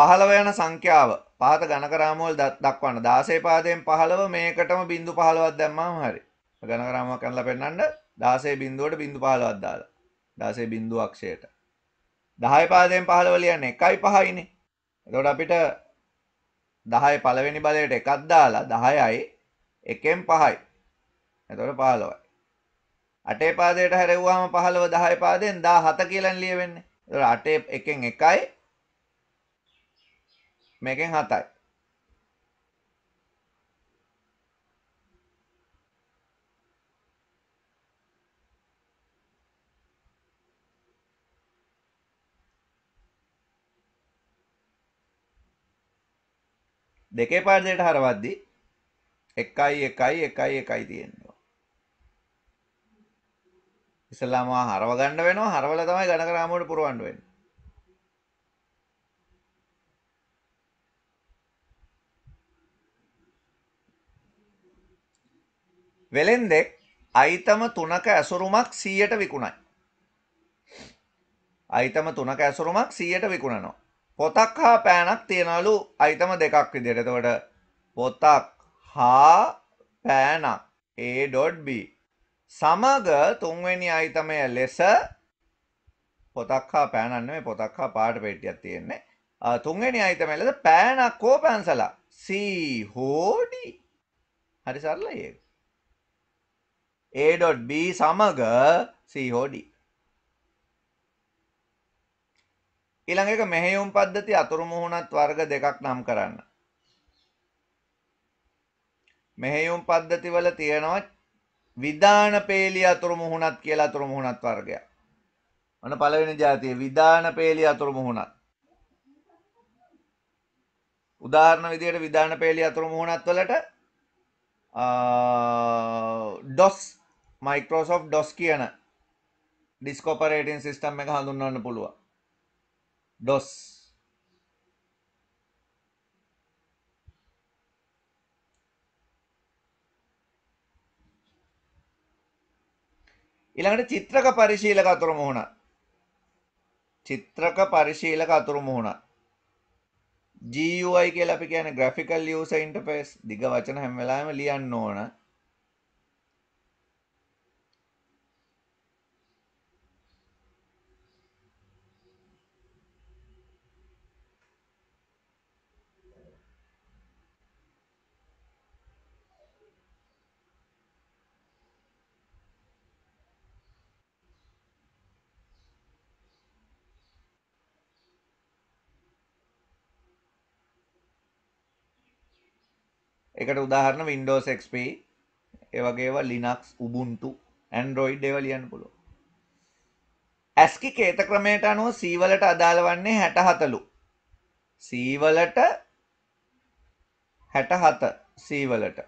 15 යන සංඛ්‍යාව පහත ඝන කරාමවල දක්වන්න 16 පාදයෙන් 15 මේකටම බිංදු 15ක් දැම්මම හරි. ඝන කරාමාවක් කරලා පෙන්නන්න 16 බිංදුවට බිංදු 15ක් දාලා. 16 බිංදු අක්ෂයට. 10 පාදයෙන් 15 ලියන්නේ 1යි 5යිනේ. එතකොට අපිට 10 පළවෙනි බලයට එකක් දාලා 10යි එකෙන් පහයි. එතකොට 15යි. අටේ පාදයට හැරෙව්වම 15 10 පාදයෙන් 17 කියලා ලියවෙන්නේ. එතකොට අටේ එකෙන් එකයි මේකෙන් 7යි. දෙකේ පාර දෙකට හරවද්දි 1යි 1යි 1යි 1යි තියෙනවා. ඉස්සලාම හරව ගන්න වෙනවා හරවලා තමයි ඝන කරාමුවට පුරවන්න වෙන්නේ. වෙළෙන්දෙක් අයිතම තුනක ඇසුරුමක් 100ට විකුණයි. අයිතම තුනක ඇසුරුමක් 100ට විකුණනවා. පොතක් හා පෑනක් තියනලු අයිතම දෙකක් විදිහට. එතකොට පොතක් හා පෑනක් A.B සමග තුන්වෙනි අයිතමය ලෙස පොතක් හා පෑනක් නෙමෙයි පොතක් හා පාට පෙට්ටියක් තියෙන්නේ. තුන්වෙනි අයිතමය ලෙස පෑනක් හෝ පැන්සලක් C හෝ D. හරි සරලයි ඒක. A.B සමග C හෝ D. ඊළඟ එක මෙහෙයුම් පද්ධති අතුරු මුහුණත් වර්ග දෙකක් නම් කරන්න. මෙහෙයුම් පද්ධති වල තියෙනවා විධාන පේලිය අතුරු මුහුණත් කියලා අතුරු මුහුණත් වර්ගයක්. ඔන්න පළවෙනි જાතිය විධාන පේලිය අතුරු මුහුණත්. උදාහරණ විදිහට විධාන පේලිය අතුරු මුහුණත් වලට ඩොස් මයිකෝසොෆ් ඩොස් කියන ඩිස්කෝපරේටන් සිිස්ටම් එක හඳුන්වන්න පුළුව ඩොස් ඉළඟට චිත්‍රක පරිශීලක අතුරු මුහුණ චිත්‍රක පරිශීලක අතුරු මුහුණ GUI කියලා අපි කියන්නේ graphical user interface දිග වචන හැම වෙලාවෙම ලියන්න ඕන ඒකට උදාහරණ Windows XP ඒ වගේව Linux Ubuntu Android ඒවා ලියන්න පුළුවන් ASCII කේත ක්‍රමයට අනුව C වලට අදාළ වන්නේ 60 C වලට 67 C වලට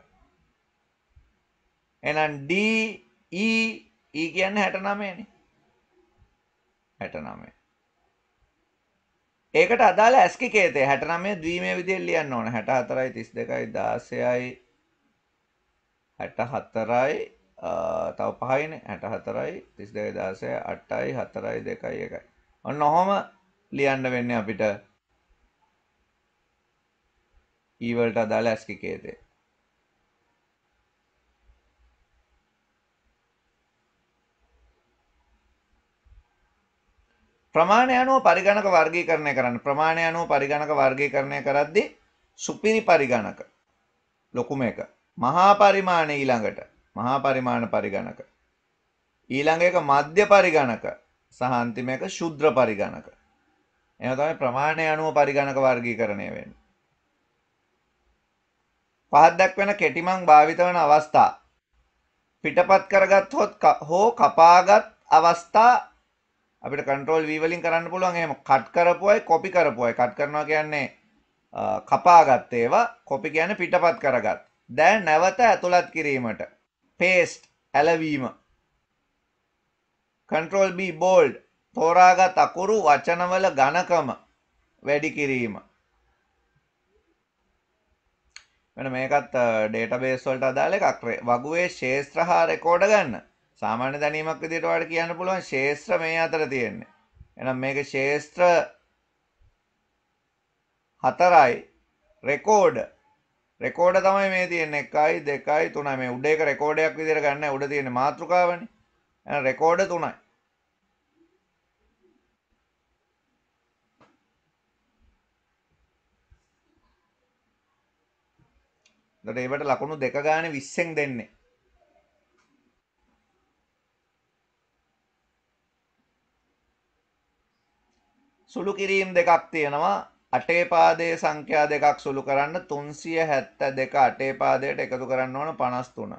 එහෙනම් D E E කියන්නේ 69 නේ 69 ඒකට අදාළ ඇස්කිකේතේ 69 ද්විමය විදිහට ලියන්න ඕන 64යි 32යි 16යි 64යි තව පහයිනේ 64යි 32යි 16යි 8යි 4යි 2යි 1යි ඔන්න ඔහොම ලියන්න වෙන්නේ අපිට ඊ වලට අදාළ ඇස්කිකේතේ ප්‍රමාණය අනුව පරිගණක වර්ගීකරණය කරන්න ප්‍රමාණය අනුව පරිගණක වර්ගීකරණය කරද්දී සුපිරි පරිගණක ලොකුම එක මහා පරිමාණ ඊළඟට මහා පරිමාණ පරිගණක ඊළඟ එක මධ්‍ය පරිගණක සහ අන්තිම එක ශුද්‍ර පරිගණක එහෙනම් තමයි ප්‍රමාණය අනුව පරිගණක වර්ගීකරණය වෙන්නේ පහත් දක්වන කෙටිමං භාවිත වන අවස්ථා පිටපත් කරගත් හෝ කපාගත් අවස්ථා අපිට කන්ට්‍රෝල් V වලින් කරන්න පුළුවන් එහෙම කට් කරපුවයි කොපි කරපුවයි කට් කරනවා කියන්නේ කපාගත් ඒවා කොපි කියන්නේ පිටපත් කරගත් දැන් නැවත ඇතුළත් කිරීමට paste ඇලවීම control B bold තෝරාගත් අකුරු වචනවල ඝනකම වැඩි කිරීම වෙන මේකත් ඩේටාබේස් වලට අදාළ එකක් වගුවේ ශේස්ත්‍ර හා රෙකෝඩ ගන්න සාමාන්‍ය දැනීමක් විදිහට ඔයාලට කියන්න පුළුවන් ශේෂ්ත්‍ර මේ අතර තියෙන්නේ. එහෙනම් මේක ශේෂ්ත්‍ර 4යි රෙකෝඩ් රෙකෝඩ තමයි මේ තියෙන්නේ 1යි 2යි 3යි මේ උඩ එක රෙකෝඩයක් විදිහට ගන්න උඩ තියෙන මාතෘකාවනේ. එහෙනම් රෙකෝඩ 3යි. දට ඒවට ලකුණු දෙක ගානේ 20ෙන් දෙන්නේ. සුළු කිරීම් දෙකක් තියෙනවා අටේ පාදයේ සංඛ්‍යා දෙකක් සුළු කරන්න 372 අටේ පාදයට එකතු කරන්න ඕන 53.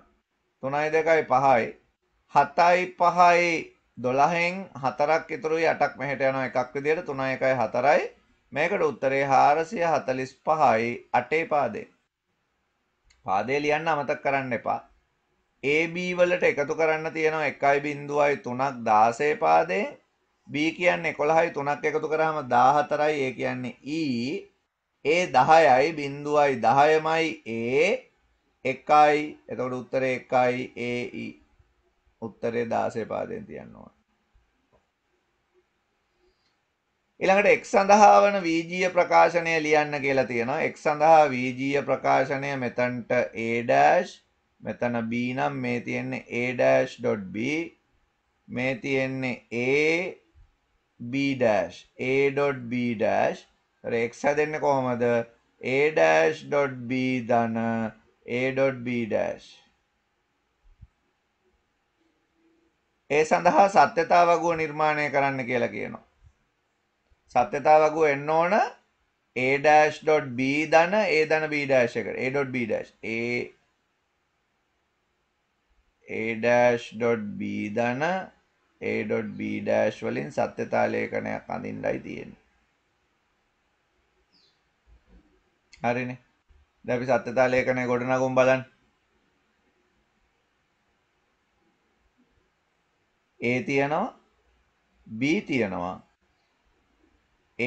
3යි 2යි 5යි 7යි 5යි 12න් 4ක් ඉතුරුයි 8ක් මෙහෙට යනවා එකක් විදියට 3යි 1යි 4යි මේකට උත්තරේ 445යි අටේ පාදේ. පාදේ ලියන්න අමතක කරන්න එපා. AB වලට එකතු කරන්න තියෙනවා 1.03ක් 16 පාදේ B කියන්නේ 11යි 3ක් එකතු කරාම 14යි ඒ කියන්නේ E A 10යි බිඳුවයි 10මයි A 1යි එතකොට උත්තරේ 1යි A E උත්තරේ 16 පාදයෙන් තියන්න ඕන ඊළඟට x සඳහා වන වීජීය ප්‍රකාශනය ලියන්න කියලා තියෙනවා x සඳහා වීජීය ප්‍රකාශනය මෙතනට A' මෙතන B නම් මේ තියෙන්නේ A'.B මේ තියෙන්නේ A B dash A dot B dash හරි x හැදෙන්නේ කොහොමද A dash dot B ධන A dot B dash ඒ සඳහා සත්‍යතාව වගුව නිර්මාණය කරන්න කියලා කියනවා සත්‍යතාව වගුව එන්න ඕන A dash dot B ධන A ධන B dash එකට A dot B dash A A dash dot B ධන A.B ඩෑෂ් වලින් සත්‍යතා ලේඛනයක් අඳින්නයි තියෙන්නේ. හරිනේ. දැන් අපි සත්‍යතා ලේඛනය ගොඩනගමු බලන්න. A තියෙනවා B තියෙනවා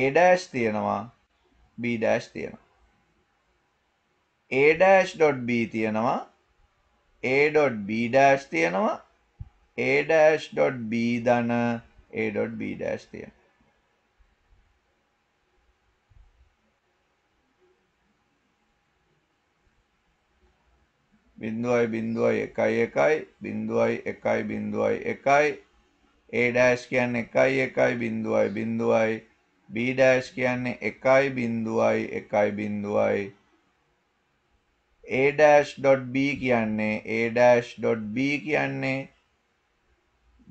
A ඩෑෂ් තියෙනවා B ඩෑෂ් තියෙනවා. A ඩෑෂ්.B තියෙනවා A.B ඩෑෂ් තියෙනවා a dash dot b දන a dot b dash තියෙන. බිඳුවයි බිඳුවයි එකයි එකයි බිඳුවයි එකයි බිඳුවයි එකයි a dash කියන්නේ එකයි එකයි බිඳුවයි බිඳුවයි b dash කියන්නේ එකයි බිඳුවයි එකයි බිඳුවයි a dash dot b කියන්නේ a dash dot b කියන්නේ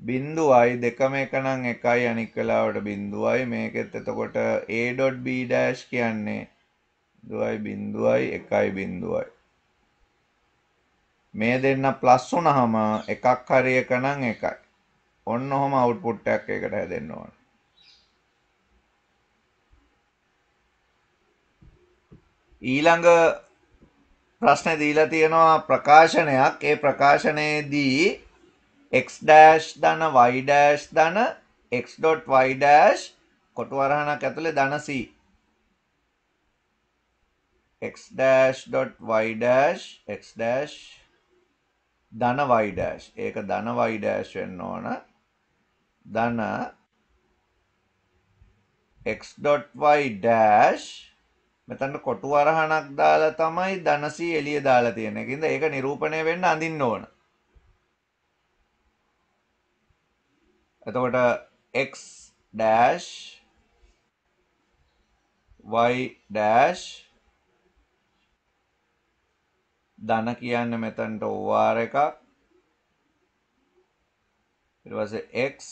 බින්දුවයි දෙකම එකනම් එකයි අනික් වෙලාවට බින්දුවයි මේකෙත් එතකොට a dot b dash කියන්නේ 2යි බින්දුවයි 1යි බින්දුවයි මේ දෙන්න ප්ලස් වුණාම එකක් හරි එකනම් එකයි ඔන්න ඔහම අවුට්පුට් එකක් එකට හැදෙන්න ඕන ඊළඟ ප්‍රශ්නේ දීලා තියෙනවා ප්‍රකාශනයක් ඒ ප්‍රකාශනයේදී x ඩෑෂ් ධන y ඩෑෂ් ධන x dot y ඩෑෂ් කොටු වරහනක් ඇතුලේ ධන c x dash dot y dash x dash ධන y ඩෑෂ් ඒක ධන y ඩෑෂ් වෙන්න ඕන ධන x dot y ඩෑෂ් මෙතන කොටු වරහනක් දාලා තමයි ධන c එළිය දාලා තියෙන. ඒකින්ද ඒක නිරූපණය වෙන්න අඳින්න ඕන. එතකොට x dash y dash ධන කියන්නේ මෙතනට OR එකක් ඊට පස්සේ x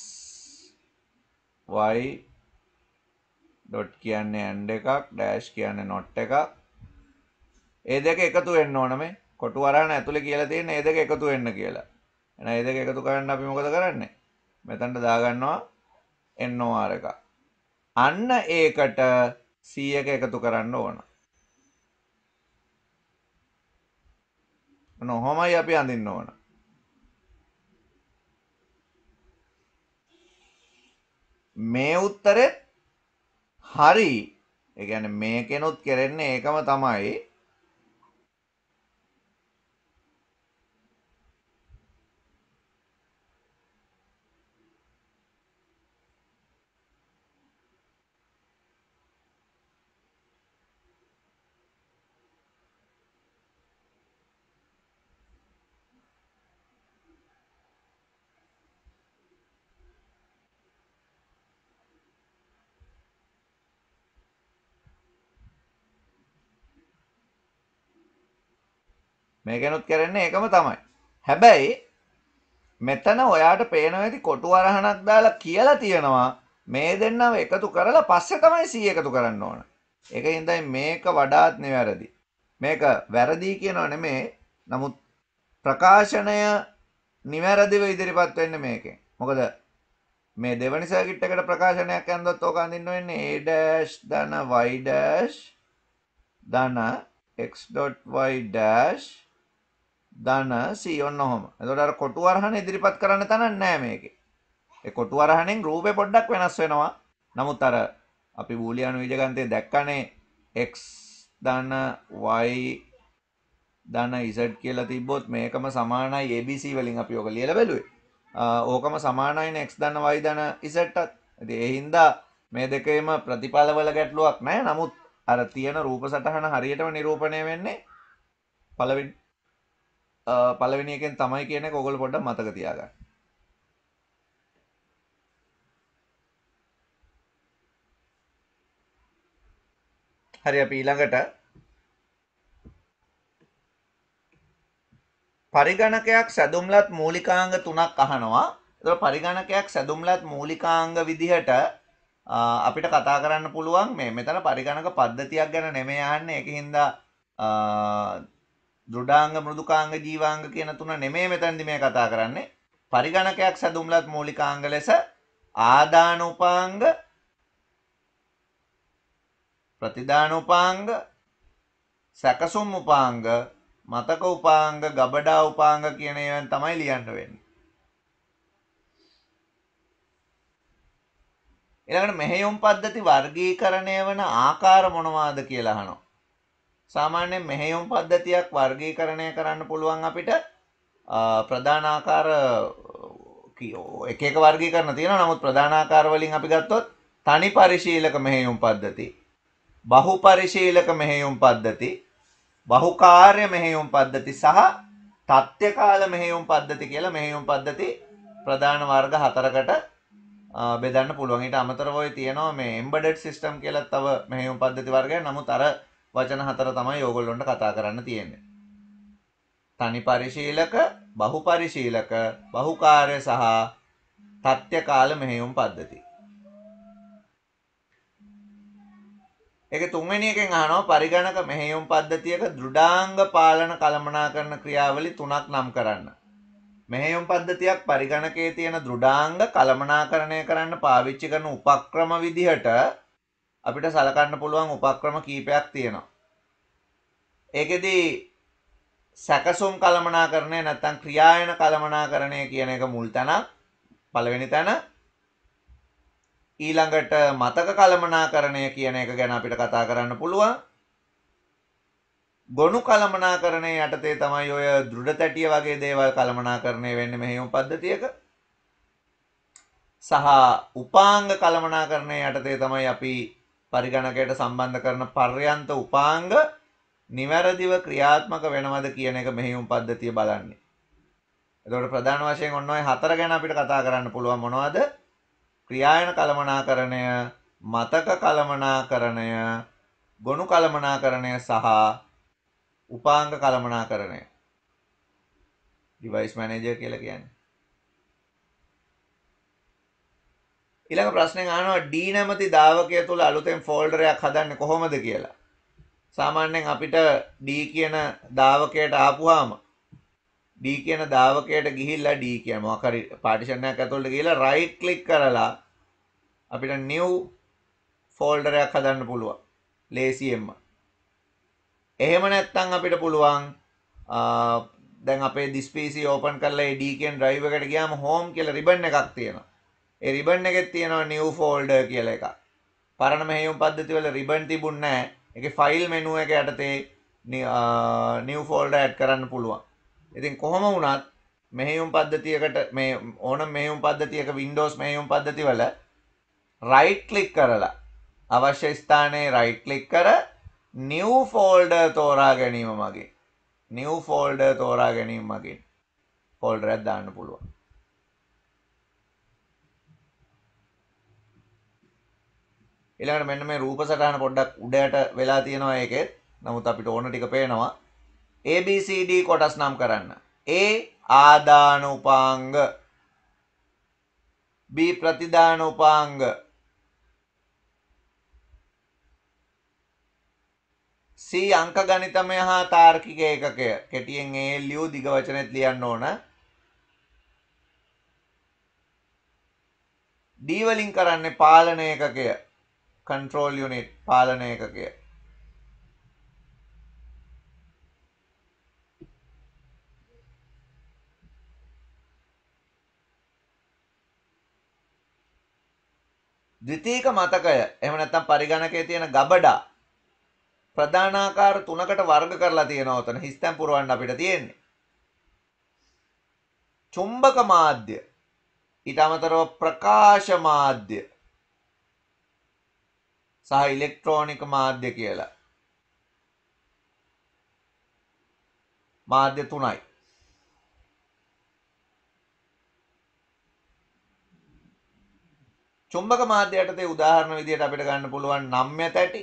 y dot කියන්නේ and එකක් dash කියන්නේ not එකක් ඒ දෙක එකතු වෙන්න ඕන මේ කොටු වරහන ඇතුලේ කියලා තියෙන ඒ දෙක එකතු වෙන්න කියලා එහෙනම් ඒ දෙක එකතු කරන්න අපි මොකද කරන්නේ මෙතනට දාගන්නවා NOR එක. අන්න ඒකට 100 එක එකතු කරන්න ඕන. නොහොමයි අපි අඳින්න ඕන. මේ උත්තරෙත් හරි. ඒ කියන්නේ මේකෙනුත් කරන්නේ ඒකම තමයි. මේකෙනුත් කරන්නේ ඒකම තමයි. හැබැයි මෙතන ඔයාට පේනවා ඇති කොටු අරහණක් දාලා කියලා තියෙනවා මේ දෙන්නව එකතු කරලා පස්සේ තමයි 100 එකතු කරන්න ඕන. ඒකින් දැන් මේක වඩාත් නිවැරදි. මේක වැරදි කියනව නෙමේ. නමුත් ප්‍රකාශනය නිවැරදිව ඉදිරිපත් වෙන්න මේකෙන්. මොකද මේ දෙවනි සර්කිට් එකට ප්‍රකාශනයක් ඇන්දොත් ඕක අඳින්න වෙන්නේ a ධන y ධන x.y ධන සී ඔන්න ඔහොම. එතකොට අර කොටු වරහන ඉදිරිපත් කරන්න තනක් නැහැ මේකේ. ඒ කොටු වරහනෙන් රූපේ පොඩ්ඩක් වෙනස් වෙනවා. නමුත් අර අපි බූලියානු බීජගණිතයෙන් දැක්කනේ x ධන y ධන z කියලා තිබ්බොත් මේකම සමානයි abc වලින් අපි ඔක ලියලා බැලුවේ. ඕකම සමානයිනේ x ධන y ධන zටත්. ඉතින් ඒ හින්දා මේ දෙකේම ප්‍රතිඵලවල ගැටලුවක් නැහැ. නමුත් අර තියෙන රූප සටහන හරියටම නිරූපණය වෙන්නේ පළවෙනි පළවෙනි එකෙන් තමයි කියන එක ඔයගොල්ලෝ පොඩ්ඩක් මතක තියාගන්න. හරි අපි ඊළඟට පරිගණකයක් සැදුම්ලත් මූලිකාංග තුනක් අහනවා. ඒතකොට පරිගණකයක් සැදුම්ලත් මූලිකාංග විදිහට අපිට කතා කරන්න පුළුවන් මේ මෙතන පරිගණක පද්ධතියක් ගැන නෙමෙයි අහන්නේ. ඒකින්ද දෘඩාංග මෘදුකාංග ජීවාංග කියන තුන නෙමෙයි මෙතනදි මේ කතා කරන්නේ. පරිගණකයක් සැදුම්ලත් මූලිකාංග ලෙස ආදාන උපාංග ප්‍රතිදාන උපාංග සැකසුම් උපාංග මතක උපාංග ගබඩා උපාංග කියන ඒවාන් තමයි ලියන්න වෙන්නේ. ඊළඟට මෙහෙයුම් පද්ධති වර්ගීකරණය වන ආකාර මොනවාද කියලා අහනවා. සාමාන්‍යයෙන් මෙහෙයුම් පද්ධතියක් වර්ගීකරණය කරන්න පුළුවන් අපිට ප්‍රධානාකාර එක එක වර්ගීකරණ තියෙනවා නමුත් ප්‍රධානාකාර වලින් අපි ගත්තොත් තනි පරිශීලක මෙහෙයුම් පද්ධති බහු පරිශීලක මෙහෙයුම් පද්ධති බහු කාර්ය මෙහෙයුම් පද්ධති සහ තත්ත්‍ය කාල මෙහෙයුම් පද්ධති කියලා මෙහෙයුම් පද්ධති ප්‍රධාන වර්ග හතරකට බෙදන්න පුළුවන් ඊට අමතරව ඔය තියෙනවා මේ එම්බෙඩඩ් සිස්ටම් කියලා තව මෙහෙයුම් පද්ධති වර්ගයක් නමුත් අර වචන හතර තමයි ඕගොල්ලොන්ට කතා කරන්න තියෙන්නේ. තනි පරිශීලක, බහු පරිශීලක, බහුකාර්ය සහ තත්ත්‍ය කාල මෙහෙයුම් පද්ධති. ඒක තුන්වෙනි එකෙන් අහනවා පරිගණක මෙහෙයුම් පද්ධතියක දෘඩාංග පාලන කළමනාකරන ක්‍රියාවලි තුනක් නම් කරන්න. මෙහෙයුම් පද්ධතියක් පරිගණකයේ තියෙන දෘඩාංග කළමනාකරණය කරන්න පාවිච්චි කරන උපක්‍රම විදිහට අපිට සලකන්න පුළුවන් උපක්‍රම කීපයක් තියෙනවා. ඒකෙදී සැකසුම් කළමනාකරණය නැත්තම් ක්‍රියායන කළමනාකරණය කියන එක මුල් තැනක් පළවෙනි තැන ඊළඟට මතක කළමනාකරණය කියන එක ගැන අපිට කතා කරන්න පුළුවන් ගොනු කළමනාකරණය යටතේ තමයි ඔය දෘඩ තැටිය වගේ දේවල් කළමනාකරණය වෙන්න මෙහෙම පද්ධතියක සහ උපාංග කළමනාකරණය යටතේ තමයි අපි පරිගණකයට සම්බන්ධ කරන පර්යන්ත උපාංග නිවැරදිව ක්‍රියාත්මක වෙනවද කියන එක මෙහෙයුම් පද්ධතිය බලන්නේ. එතකොට ප්‍රධාන වශයෙන් ඔන්න ඔය හතර ගැන අපිට කතා කරන්න පුළුවන් මොනවද? ක්‍රියායන කළමනාකරණය, මතක කළමනාකරණය, ගොනු කළමනාකරණය සහ උපාංග කළමනාකරණය. device manager කියලා කියන්නේ. ඊළඟ ප්‍රශ්නේ අහනවා D නැමැති ධාවකය තුල අලුතෙන් ෆෝල්ඩර් එකක් හදන්නේ කොහොමද කියලා. සාමාන්‍යයෙන් අපිට D කියන ධාවකයට ආපුවාම D කියන ධාවකයට ගිහිල්ලා D කියන මොකක් හරි පාටිෂන් එකක් ඇතුළට ගිහිල්ලා right click කරලා අපිට new folder එකක් හදන්න පුළුවන්. ලේසියෙන්ම. එහෙම නැත්නම් අපිට පුළුවන් දැන් අපේ this PC open කරලා ඒ D කියන drive එකට ගියාම home කියලා ribbon එකක් තියෙනවා. ඒ රිබන් එකෙත් තියෙනවා new folder කියලා එකක්. පරණ මෙහෙයුම් පද්ධති වල රිබන් තිබුණ නැහැ. ඒකේ file menu එක යටතේ new folder add කරන්න පුළුවන්. ඉතින් කොහොම වුණත් මෙහෙයුම් පද්ධතියකට මේ ඕනම මෙහෙයුම් පද්ධතියක Windows මෙහෙයුම් පද්ධති වල right click කරලා අවශ්‍ය ස්ථානයේ right click කර new folder තෝරා ගැනීම මගින් new folder තෝරා ගැනීම මගින් folder එකක් දාන්න පුළුවන්. ඊළඟට මෙන්න මේ රූප සටහන පොඩ්ඩක් උඩයට වෙලා තියෙනවා ඒකේ. නමුත් අපිට ඕන ටික පේනවා. ABCD කොටස් නම් කරන්න. A ආදාන උපාංග B ප්‍රතිදාන උපාංග C අංක ගණිතමය හා තාර්කික ඒකකය. කෙටියෙන් ALU දිග වචනෙත් ලියන්න ඕන. D වලින් කරන්නේ පාලන ඒකකය. කන්ට්‍රෝල් යුනිට් පාලන එකකය ද්විතීක මතකය එහෙම නැත්නම් පරිගණකයේ තියෙන ගබඩා ප්‍රධානාකාර තුනකට වර්ග කරලා තියෙනවා උතන හිස්තැන් පුරවන්න අපිට තියෙන්නේ. චුම්බක මාධ්‍ය ඊට අමතරව ප්‍රකාශ මාධ්‍ය සහ ඉලෙක්ට්‍රෝනික මාධ්‍ය කියලා. මාධ්‍ය තුනයි. චුම්බක මාධ්‍ය යටතේ උදාහරණ විදිහට අපිට ගන්න පුළුවන් නම්ය තැටි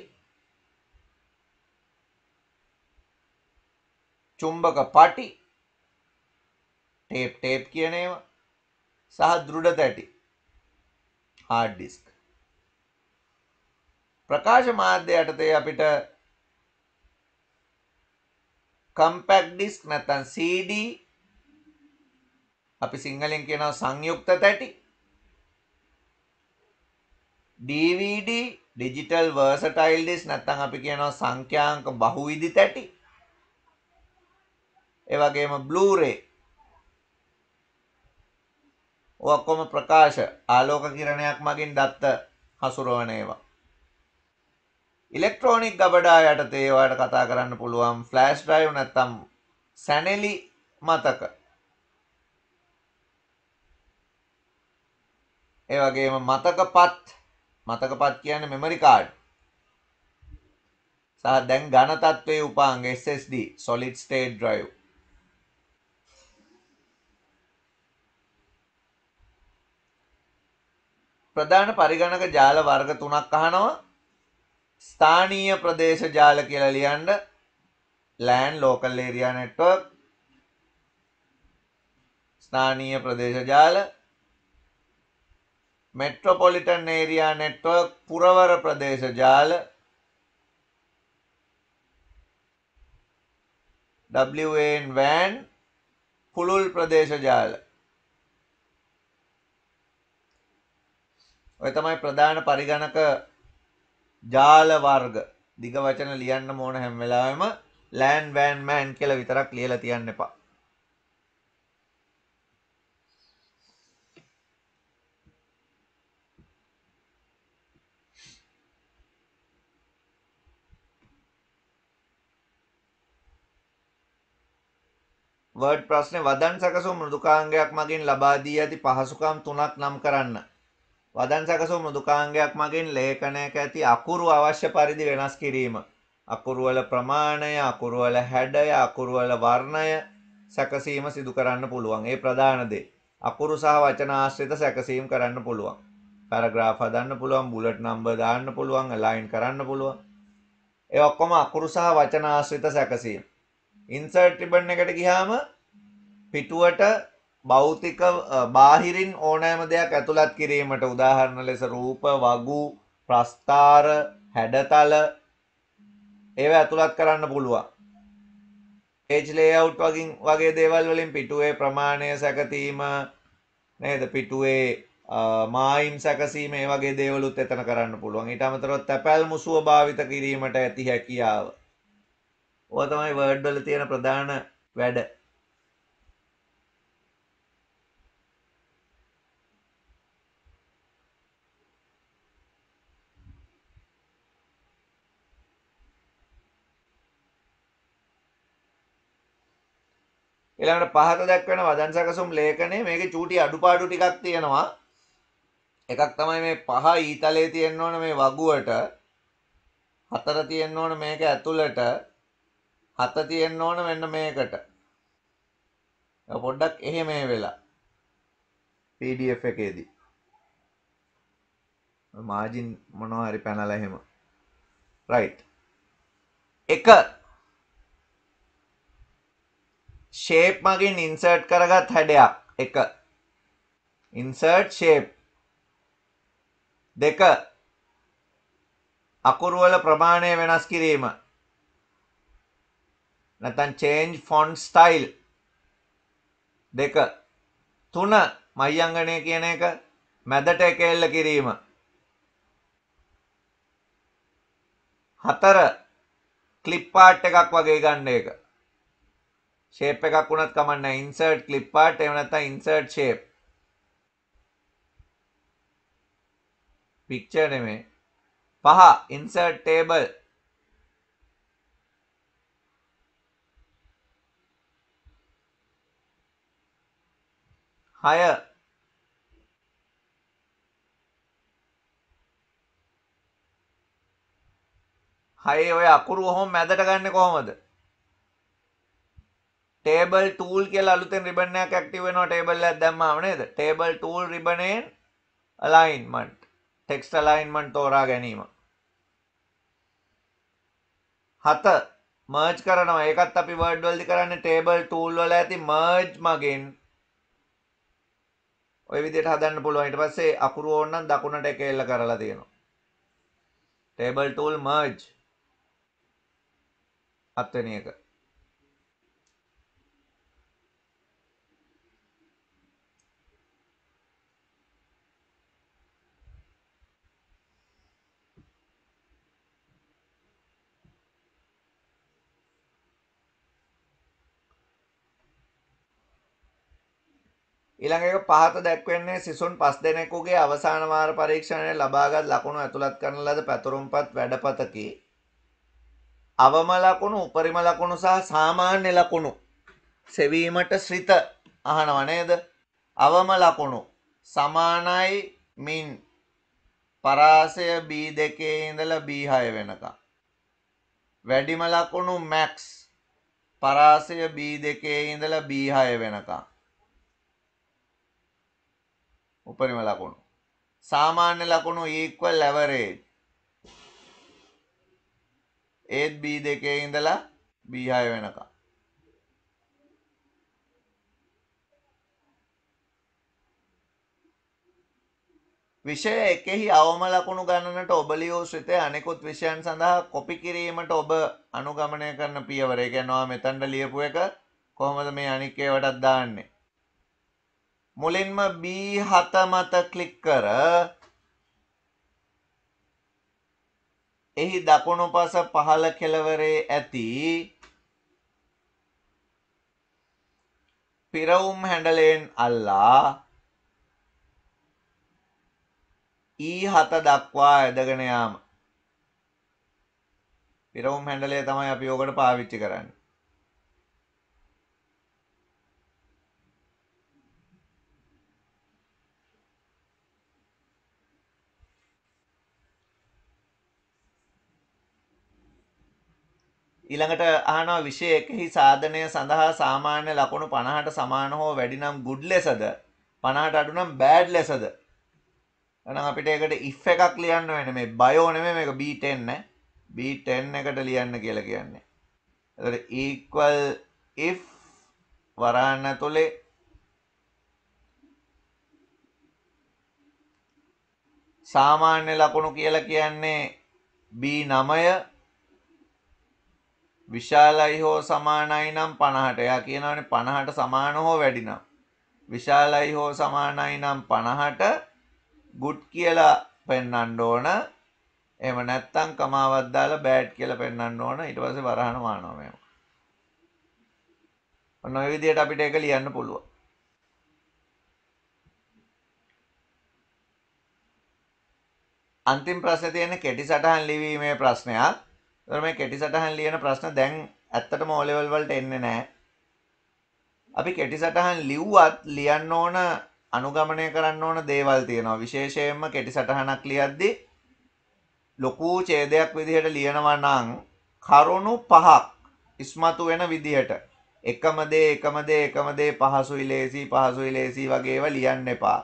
චුම්බක පටි ටේප් ටේප් කියන ඒවා සහ දෘඩ තැටි hard disk ප්‍රකාශ මාධ්‍ය යටතේ අපිට කම්පැක්ට් ඩිස්ක් නැත්නම් CD අපි සිංහලෙන් කියනවා සංයුක්ත තැටි DVD digital versatile disk නැත්නම් අපි කියනවා සංඛ්‍යාංක බහුවිධි තැටි ඒ වගේම Blu-ray ඔක්කොම ප්‍රකාශ ආලෝක කිරණයක් මගින් දත්ත හසුරවන ඒවා ඉලෙක්ට්‍රෝනික් ගබඩා යටතේ ඔයාලට කතා කරන්න පුළුවන් ෆ්ලෑෂ් ඩ්‍රයිව් නැත්තම් සැනෙලි මතක. ඒ වගේම මතකපත් මතකපත් කියන්නේ මෙමරි කාඩ්. සහ දැන් ඝන තත්වයේ උපාංග SSD solid state drive. ප්‍රධාන පරිගණක ජාල වර්ග තුනක් අහනවා ස්ථානීය ප්‍රදේශ ජාල කියලා ලියන්න LAN local area network ස්ථානීය ප්‍රදේශ ජාල මෙට්‍රොපොලිටන් ඒරයා නෙට්වර්ක් පුරවර ප්‍රදේශ ජාල WN වෑන් පුළුල් ප්‍රදේශ ජාල ඔය තමයි ප්‍රධාන පරිගණක ජාල වර්ග දිග වචන ලියන්න ඕන හැම වෙලාවෙම ලෑන් වෑන් මෑන් කියලා විතරක් ලියලා තියන්න එපා. වර්ඩ් ප්‍රශ්නේ වදන් සැකසුම් මෘදුකාංගයක් මගින් ලබා දී ඇති පහසුකම් තුනක් නම් කරන්න. වදන් සකසූ මෘදුකාංගයක් මගින් ලේඛනයක ඇති අකුරු අවශ්‍ය පරිදි වෙනස් කිරීම. අකුරු වල ප්‍රමාණය, අකුරු වල හැඩය, අකුරු වල වර්ණය සැකසීම සිදු කරන්න පුළුවන්. ඒ ප්‍රධාන දේ. අකුරු සහ වචන ආශ්‍රිත සැකසීම් කරන්න පුළුවන්. පැරග්‍රාෆ් හදන්න පුළුවන්, බුලට් නම්බර් දාන්න පුළුවන්, අලයින් කරන්න පුළුවන්. ඒ ඔක්කොම අකුරු සහ වචන ආශ්‍රිත සැකසීම්. ඉන්සර්ට් රිබන් එකට ගියාම පිටුවට භෞතික බාහිරින් ඕනෑම දෙයක් ඇතුළත් කිරීමට උදාහරණ ලෙස රූප වගු ප්‍රස්ථාර හැඩතල ඒව ඇතුළත් කරන්න පුළුවන්. page layout වගේ වගේ දේවල් වලින් පිටුවේ ප්‍රමාණය සැකසීම නේද පිටුවේ මායිම් සැකසීම ඒ වගේ දේවලුත් එතන කරන්න පුළුවන්. ඊට අමතරව තැපැල් මුසුව භාවිත කිරීමට ඇති හැකියාව. ඔය තමයි Word වල තියෙන ප්‍රධාන වැඩ. ඊළඟට පහත දැක්වෙන වදන් සැකසුම් ලේඛනයේ මේකේ චූටි අඩුපාඩු ටිකක් තියෙනවා. එකක් තමයි මේ පහ ඊතලයේ තියෙන්න ඕන මේ වගුවට. හතර තියෙන්න ඕන මේක ඇතුළට. හත තියෙන්න ඕන මෙන්න මේකට. පොඩ්ඩක් එහෙම මේ වෙලා. PDF එකේදී. මාජින් මොනවා හරි පැනලා එහෙම. right. 1 ෂේප් මගින් ඉන්සර්ට් කරගත් හැඩයක් එක ඉන්සර්ට් ෂේප් දෙක අකුරුවල ප්‍රමාණය වෙනස් කිරීම නැතන් චේන්ජ් ෆොන්් ස්ටයිල් දෙක තුන මයිංගනය කියන එක මැදට එකෙල්ල කිරීම හතර කලිප්පාට් එකක් වගේ ගන්න එක ෂේප් එකක් වුණත් කමක් නැහැ insert clip art එහෙම නැත්නම් insert shape picture නෙමෙයි පහ insert table හය හයේ ඔය අකුරු ඔහොම මැදට ගන්න කොහොමද ටේබල් ටූල් කියලා අලුතෙන් රිබන් එකක් ඇක්ටිව් වෙනවා ටේබල් එකක් දැම්මාම නේද ටේබල් ටූල් රිබන් එකෙන් alignment text alignment තෝරා ගැනීම හත merge කරනවා ඒකත් අපි word වලදී කරන්නේ table tool වල ඇති merge මගින් ඔය විදිහට හදන්න පුළුවන් ඊට පස්සේ අකුරු ඕන නම් දකුණට එකෙල්ල කරලා තියෙනවා table tool merge අත්වෙනි එක ඊළඟ එක පහත දැක්වෙන්නේ සිසුන් 5 දෙනෙකුගේ අවසාන වාර පරීක්ෂණය ලබාගත් ලකුණු ඇතුළත් කරන ලද පැතුරුම්පත් වැඩපතකි. අවම ලකුණු, උපරිම ලකුණු සහ සාමාන්‍ය ලකුණු සෙවීමට ශ්‍රිත අහනව නේද? අවම ලකුණු සමානයි මින් පරාසය B2 ඉඳලා B6 වෙනකම්. වැඩිම ලකුණු මැක්ස් පරාසය B2 ඉඳලා B6 වෙනකම්. උපරිම ලකුණු. සාමාන්‍ය ලකුණු equal average. ඒත් B2 ඉඳලා B6 වෙනකම්. විෂය එකෙහි අවම ලකුණු ගණනට ඔබ ලියෝ සිතේ අනෙකුත් විෂයන් සඳහා කොපි කිරීමට ඔබ අනුගමනය කරන පියවර. ඒ කියනවා මෙතනට ලියපු එක කොහොමද මේ අනික් ඒවටත් දාන්නේ? මුලින්ම B7 මත ක්ලික් කර එහි දකුණු පස පහළ කෙළවරේ ඇති පිරවුම් හැඩලයෙන් අල්ලා E7 දක්වා ඇදගෙන යාම. පිරවුම් හැඩලය තමයි අපි ඕකට පාවිච්චි කරන්නේ. ඊළඟට අහනවා විෂය එකෙහි සාධනය සඳහා සාමාන්‍ය ලකුණු 50ට සමාන හෝ වැඩි නම් good ලෙසද 50ට අඩු නම් bad ලෙසද එහෙනම් අපිට ඒකට if එකක් ලියන්න වෙන මේ bio නෙමෙයි මේක B10 නේ B10 එකට ලියන්න කියලා කියන්නේ. එතකොට equal if වරාන්න තුලේ සාමාන්‍ය ලකුණු කියලා කියන්නේ B9 විශාලයි හෝ සමානයි නම් 50ට. එයා කියනවානේ 50ට සමාන හෝ වැඩි නම්. විශාලයි හෝ සමානයි නම් 50ට good කියලා පෙන්වන්න ඕන. එහෙම නැත්නම් කමාවක් දාලා bad කියලා පෙන්වන්න ඕන. ඊට පස්සේ වරහන මානවා මේව. ඔන්න ඔය විදිහට අපිට ඒක ලියන්න පුළුවන්. අන්තිම ප්‍රශ්නේ තියෙන කෙටි සටහන් ලිවීමේ ප්‍රශ්නයක්. ඒතර මේ කෙටි සටහන් ලියන ප්‍රශ්න දැන් ඇත්තටම O level වලට එන්නේ නැහැ. අපි කෙටි සටහන් ලිව්වත් ලියන්න ඕන අනුගමනය කරන්න ඕන දේවල් තියෙනවා. විශේෂයෙන්ම කෙටි සටහනක් ලියද්දී ලොකු ඡේදයක් විදිහට ලියනවා නම් කරුණු පහක් ඉස්මතු වෙන විදිහට එකම දේ එකම දේ එකම දේ පහසුයි ලේසි පහසුයි ලේසි වගේ ඒවා ලියන්න එපා.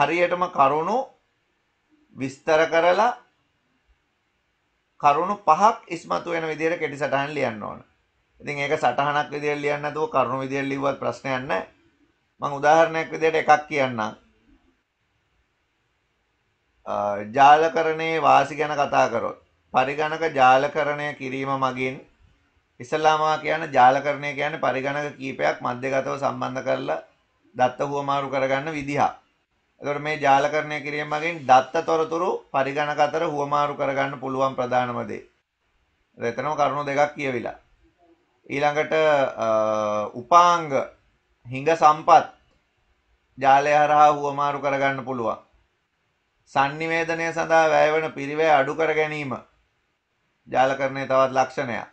හරියටම කරුණු විස්තර කරලා කරුණු පහක් ඉස්මතු වෙන විදිහට කෙටි සටහන් ලියන්න ඕන. ඉතින් ඒක සටහනක් විදිහට ලියන්න නැතුව කරුණු විදිහට ලිව්වත් ප්‍රශ්නයක් නැහැ. මම උදාහරණයක් විදිහට එකක් කියන්නම්. ජාලකරණයේ වාසි ගැන කතා කරොත් පරිගණක ජාලකරණය කිරීම මගින් ඉස්ලාමවා කියන ජාලකරණය කියන්නේ පරිගණක කීපයක් මධ්‍යගතව සම්බන්ධ කරලා දත්ත හුවමාරු කරගන්න විදිහක්. එතකොට මේ ජාලකරණය කිරීම මගින් දත්ත තොරතුරු පරිගණක අතර හුවමාරු කරගන්න පුළුවන් ප්‍රධානම දේ. එතනම කරුණු දෙකක් කියවිලා. ඊළඟට උපාංග හිඟ සම්පත් ජාලය හරහා හුවමාරු කරගන්න පුළුවන්. sannivedanaya සඳහා වැයවන පිරිවැය අඩු කර ගැනීම ජාලකරණයේ තවත් ලක්ෂණයක්.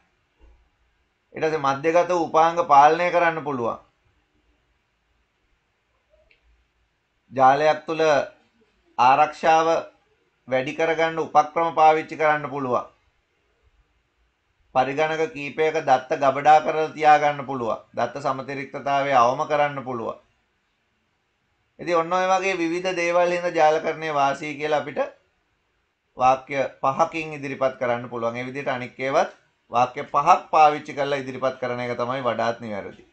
ඊට පස්සේ මධ්‍යගත උපාංග පාලනය කරන්න පුළුවන්. ජාලයක් තුළ ආරක්ෂාව වැඩි කරගන්න උපක්‍රම පාවිච්චි කරන්න පුළුවන්. පරිගණක කීපයක දත්ත ගබඩා කරලා තියාගන්න පුළුවන්. දත්ත සමතිරික්තතාවය අවම කරන්න පුළුවන්. ඉතින් ඔන්න ඔය වගේ විවිධ දේවල් හින්දා ජාලකරණයේ වාසී කියලා අපිට වාක්‍ය පහකින් ඉදිරිපත් කරන්න පුළුවන්. ඒ විදිහට අනික් ඒවත් වාක්‍ය පහක් පාවිච්චි කරලා ඉදිරිපත් කරන එක තමයි වඩාත් නිවැරදි.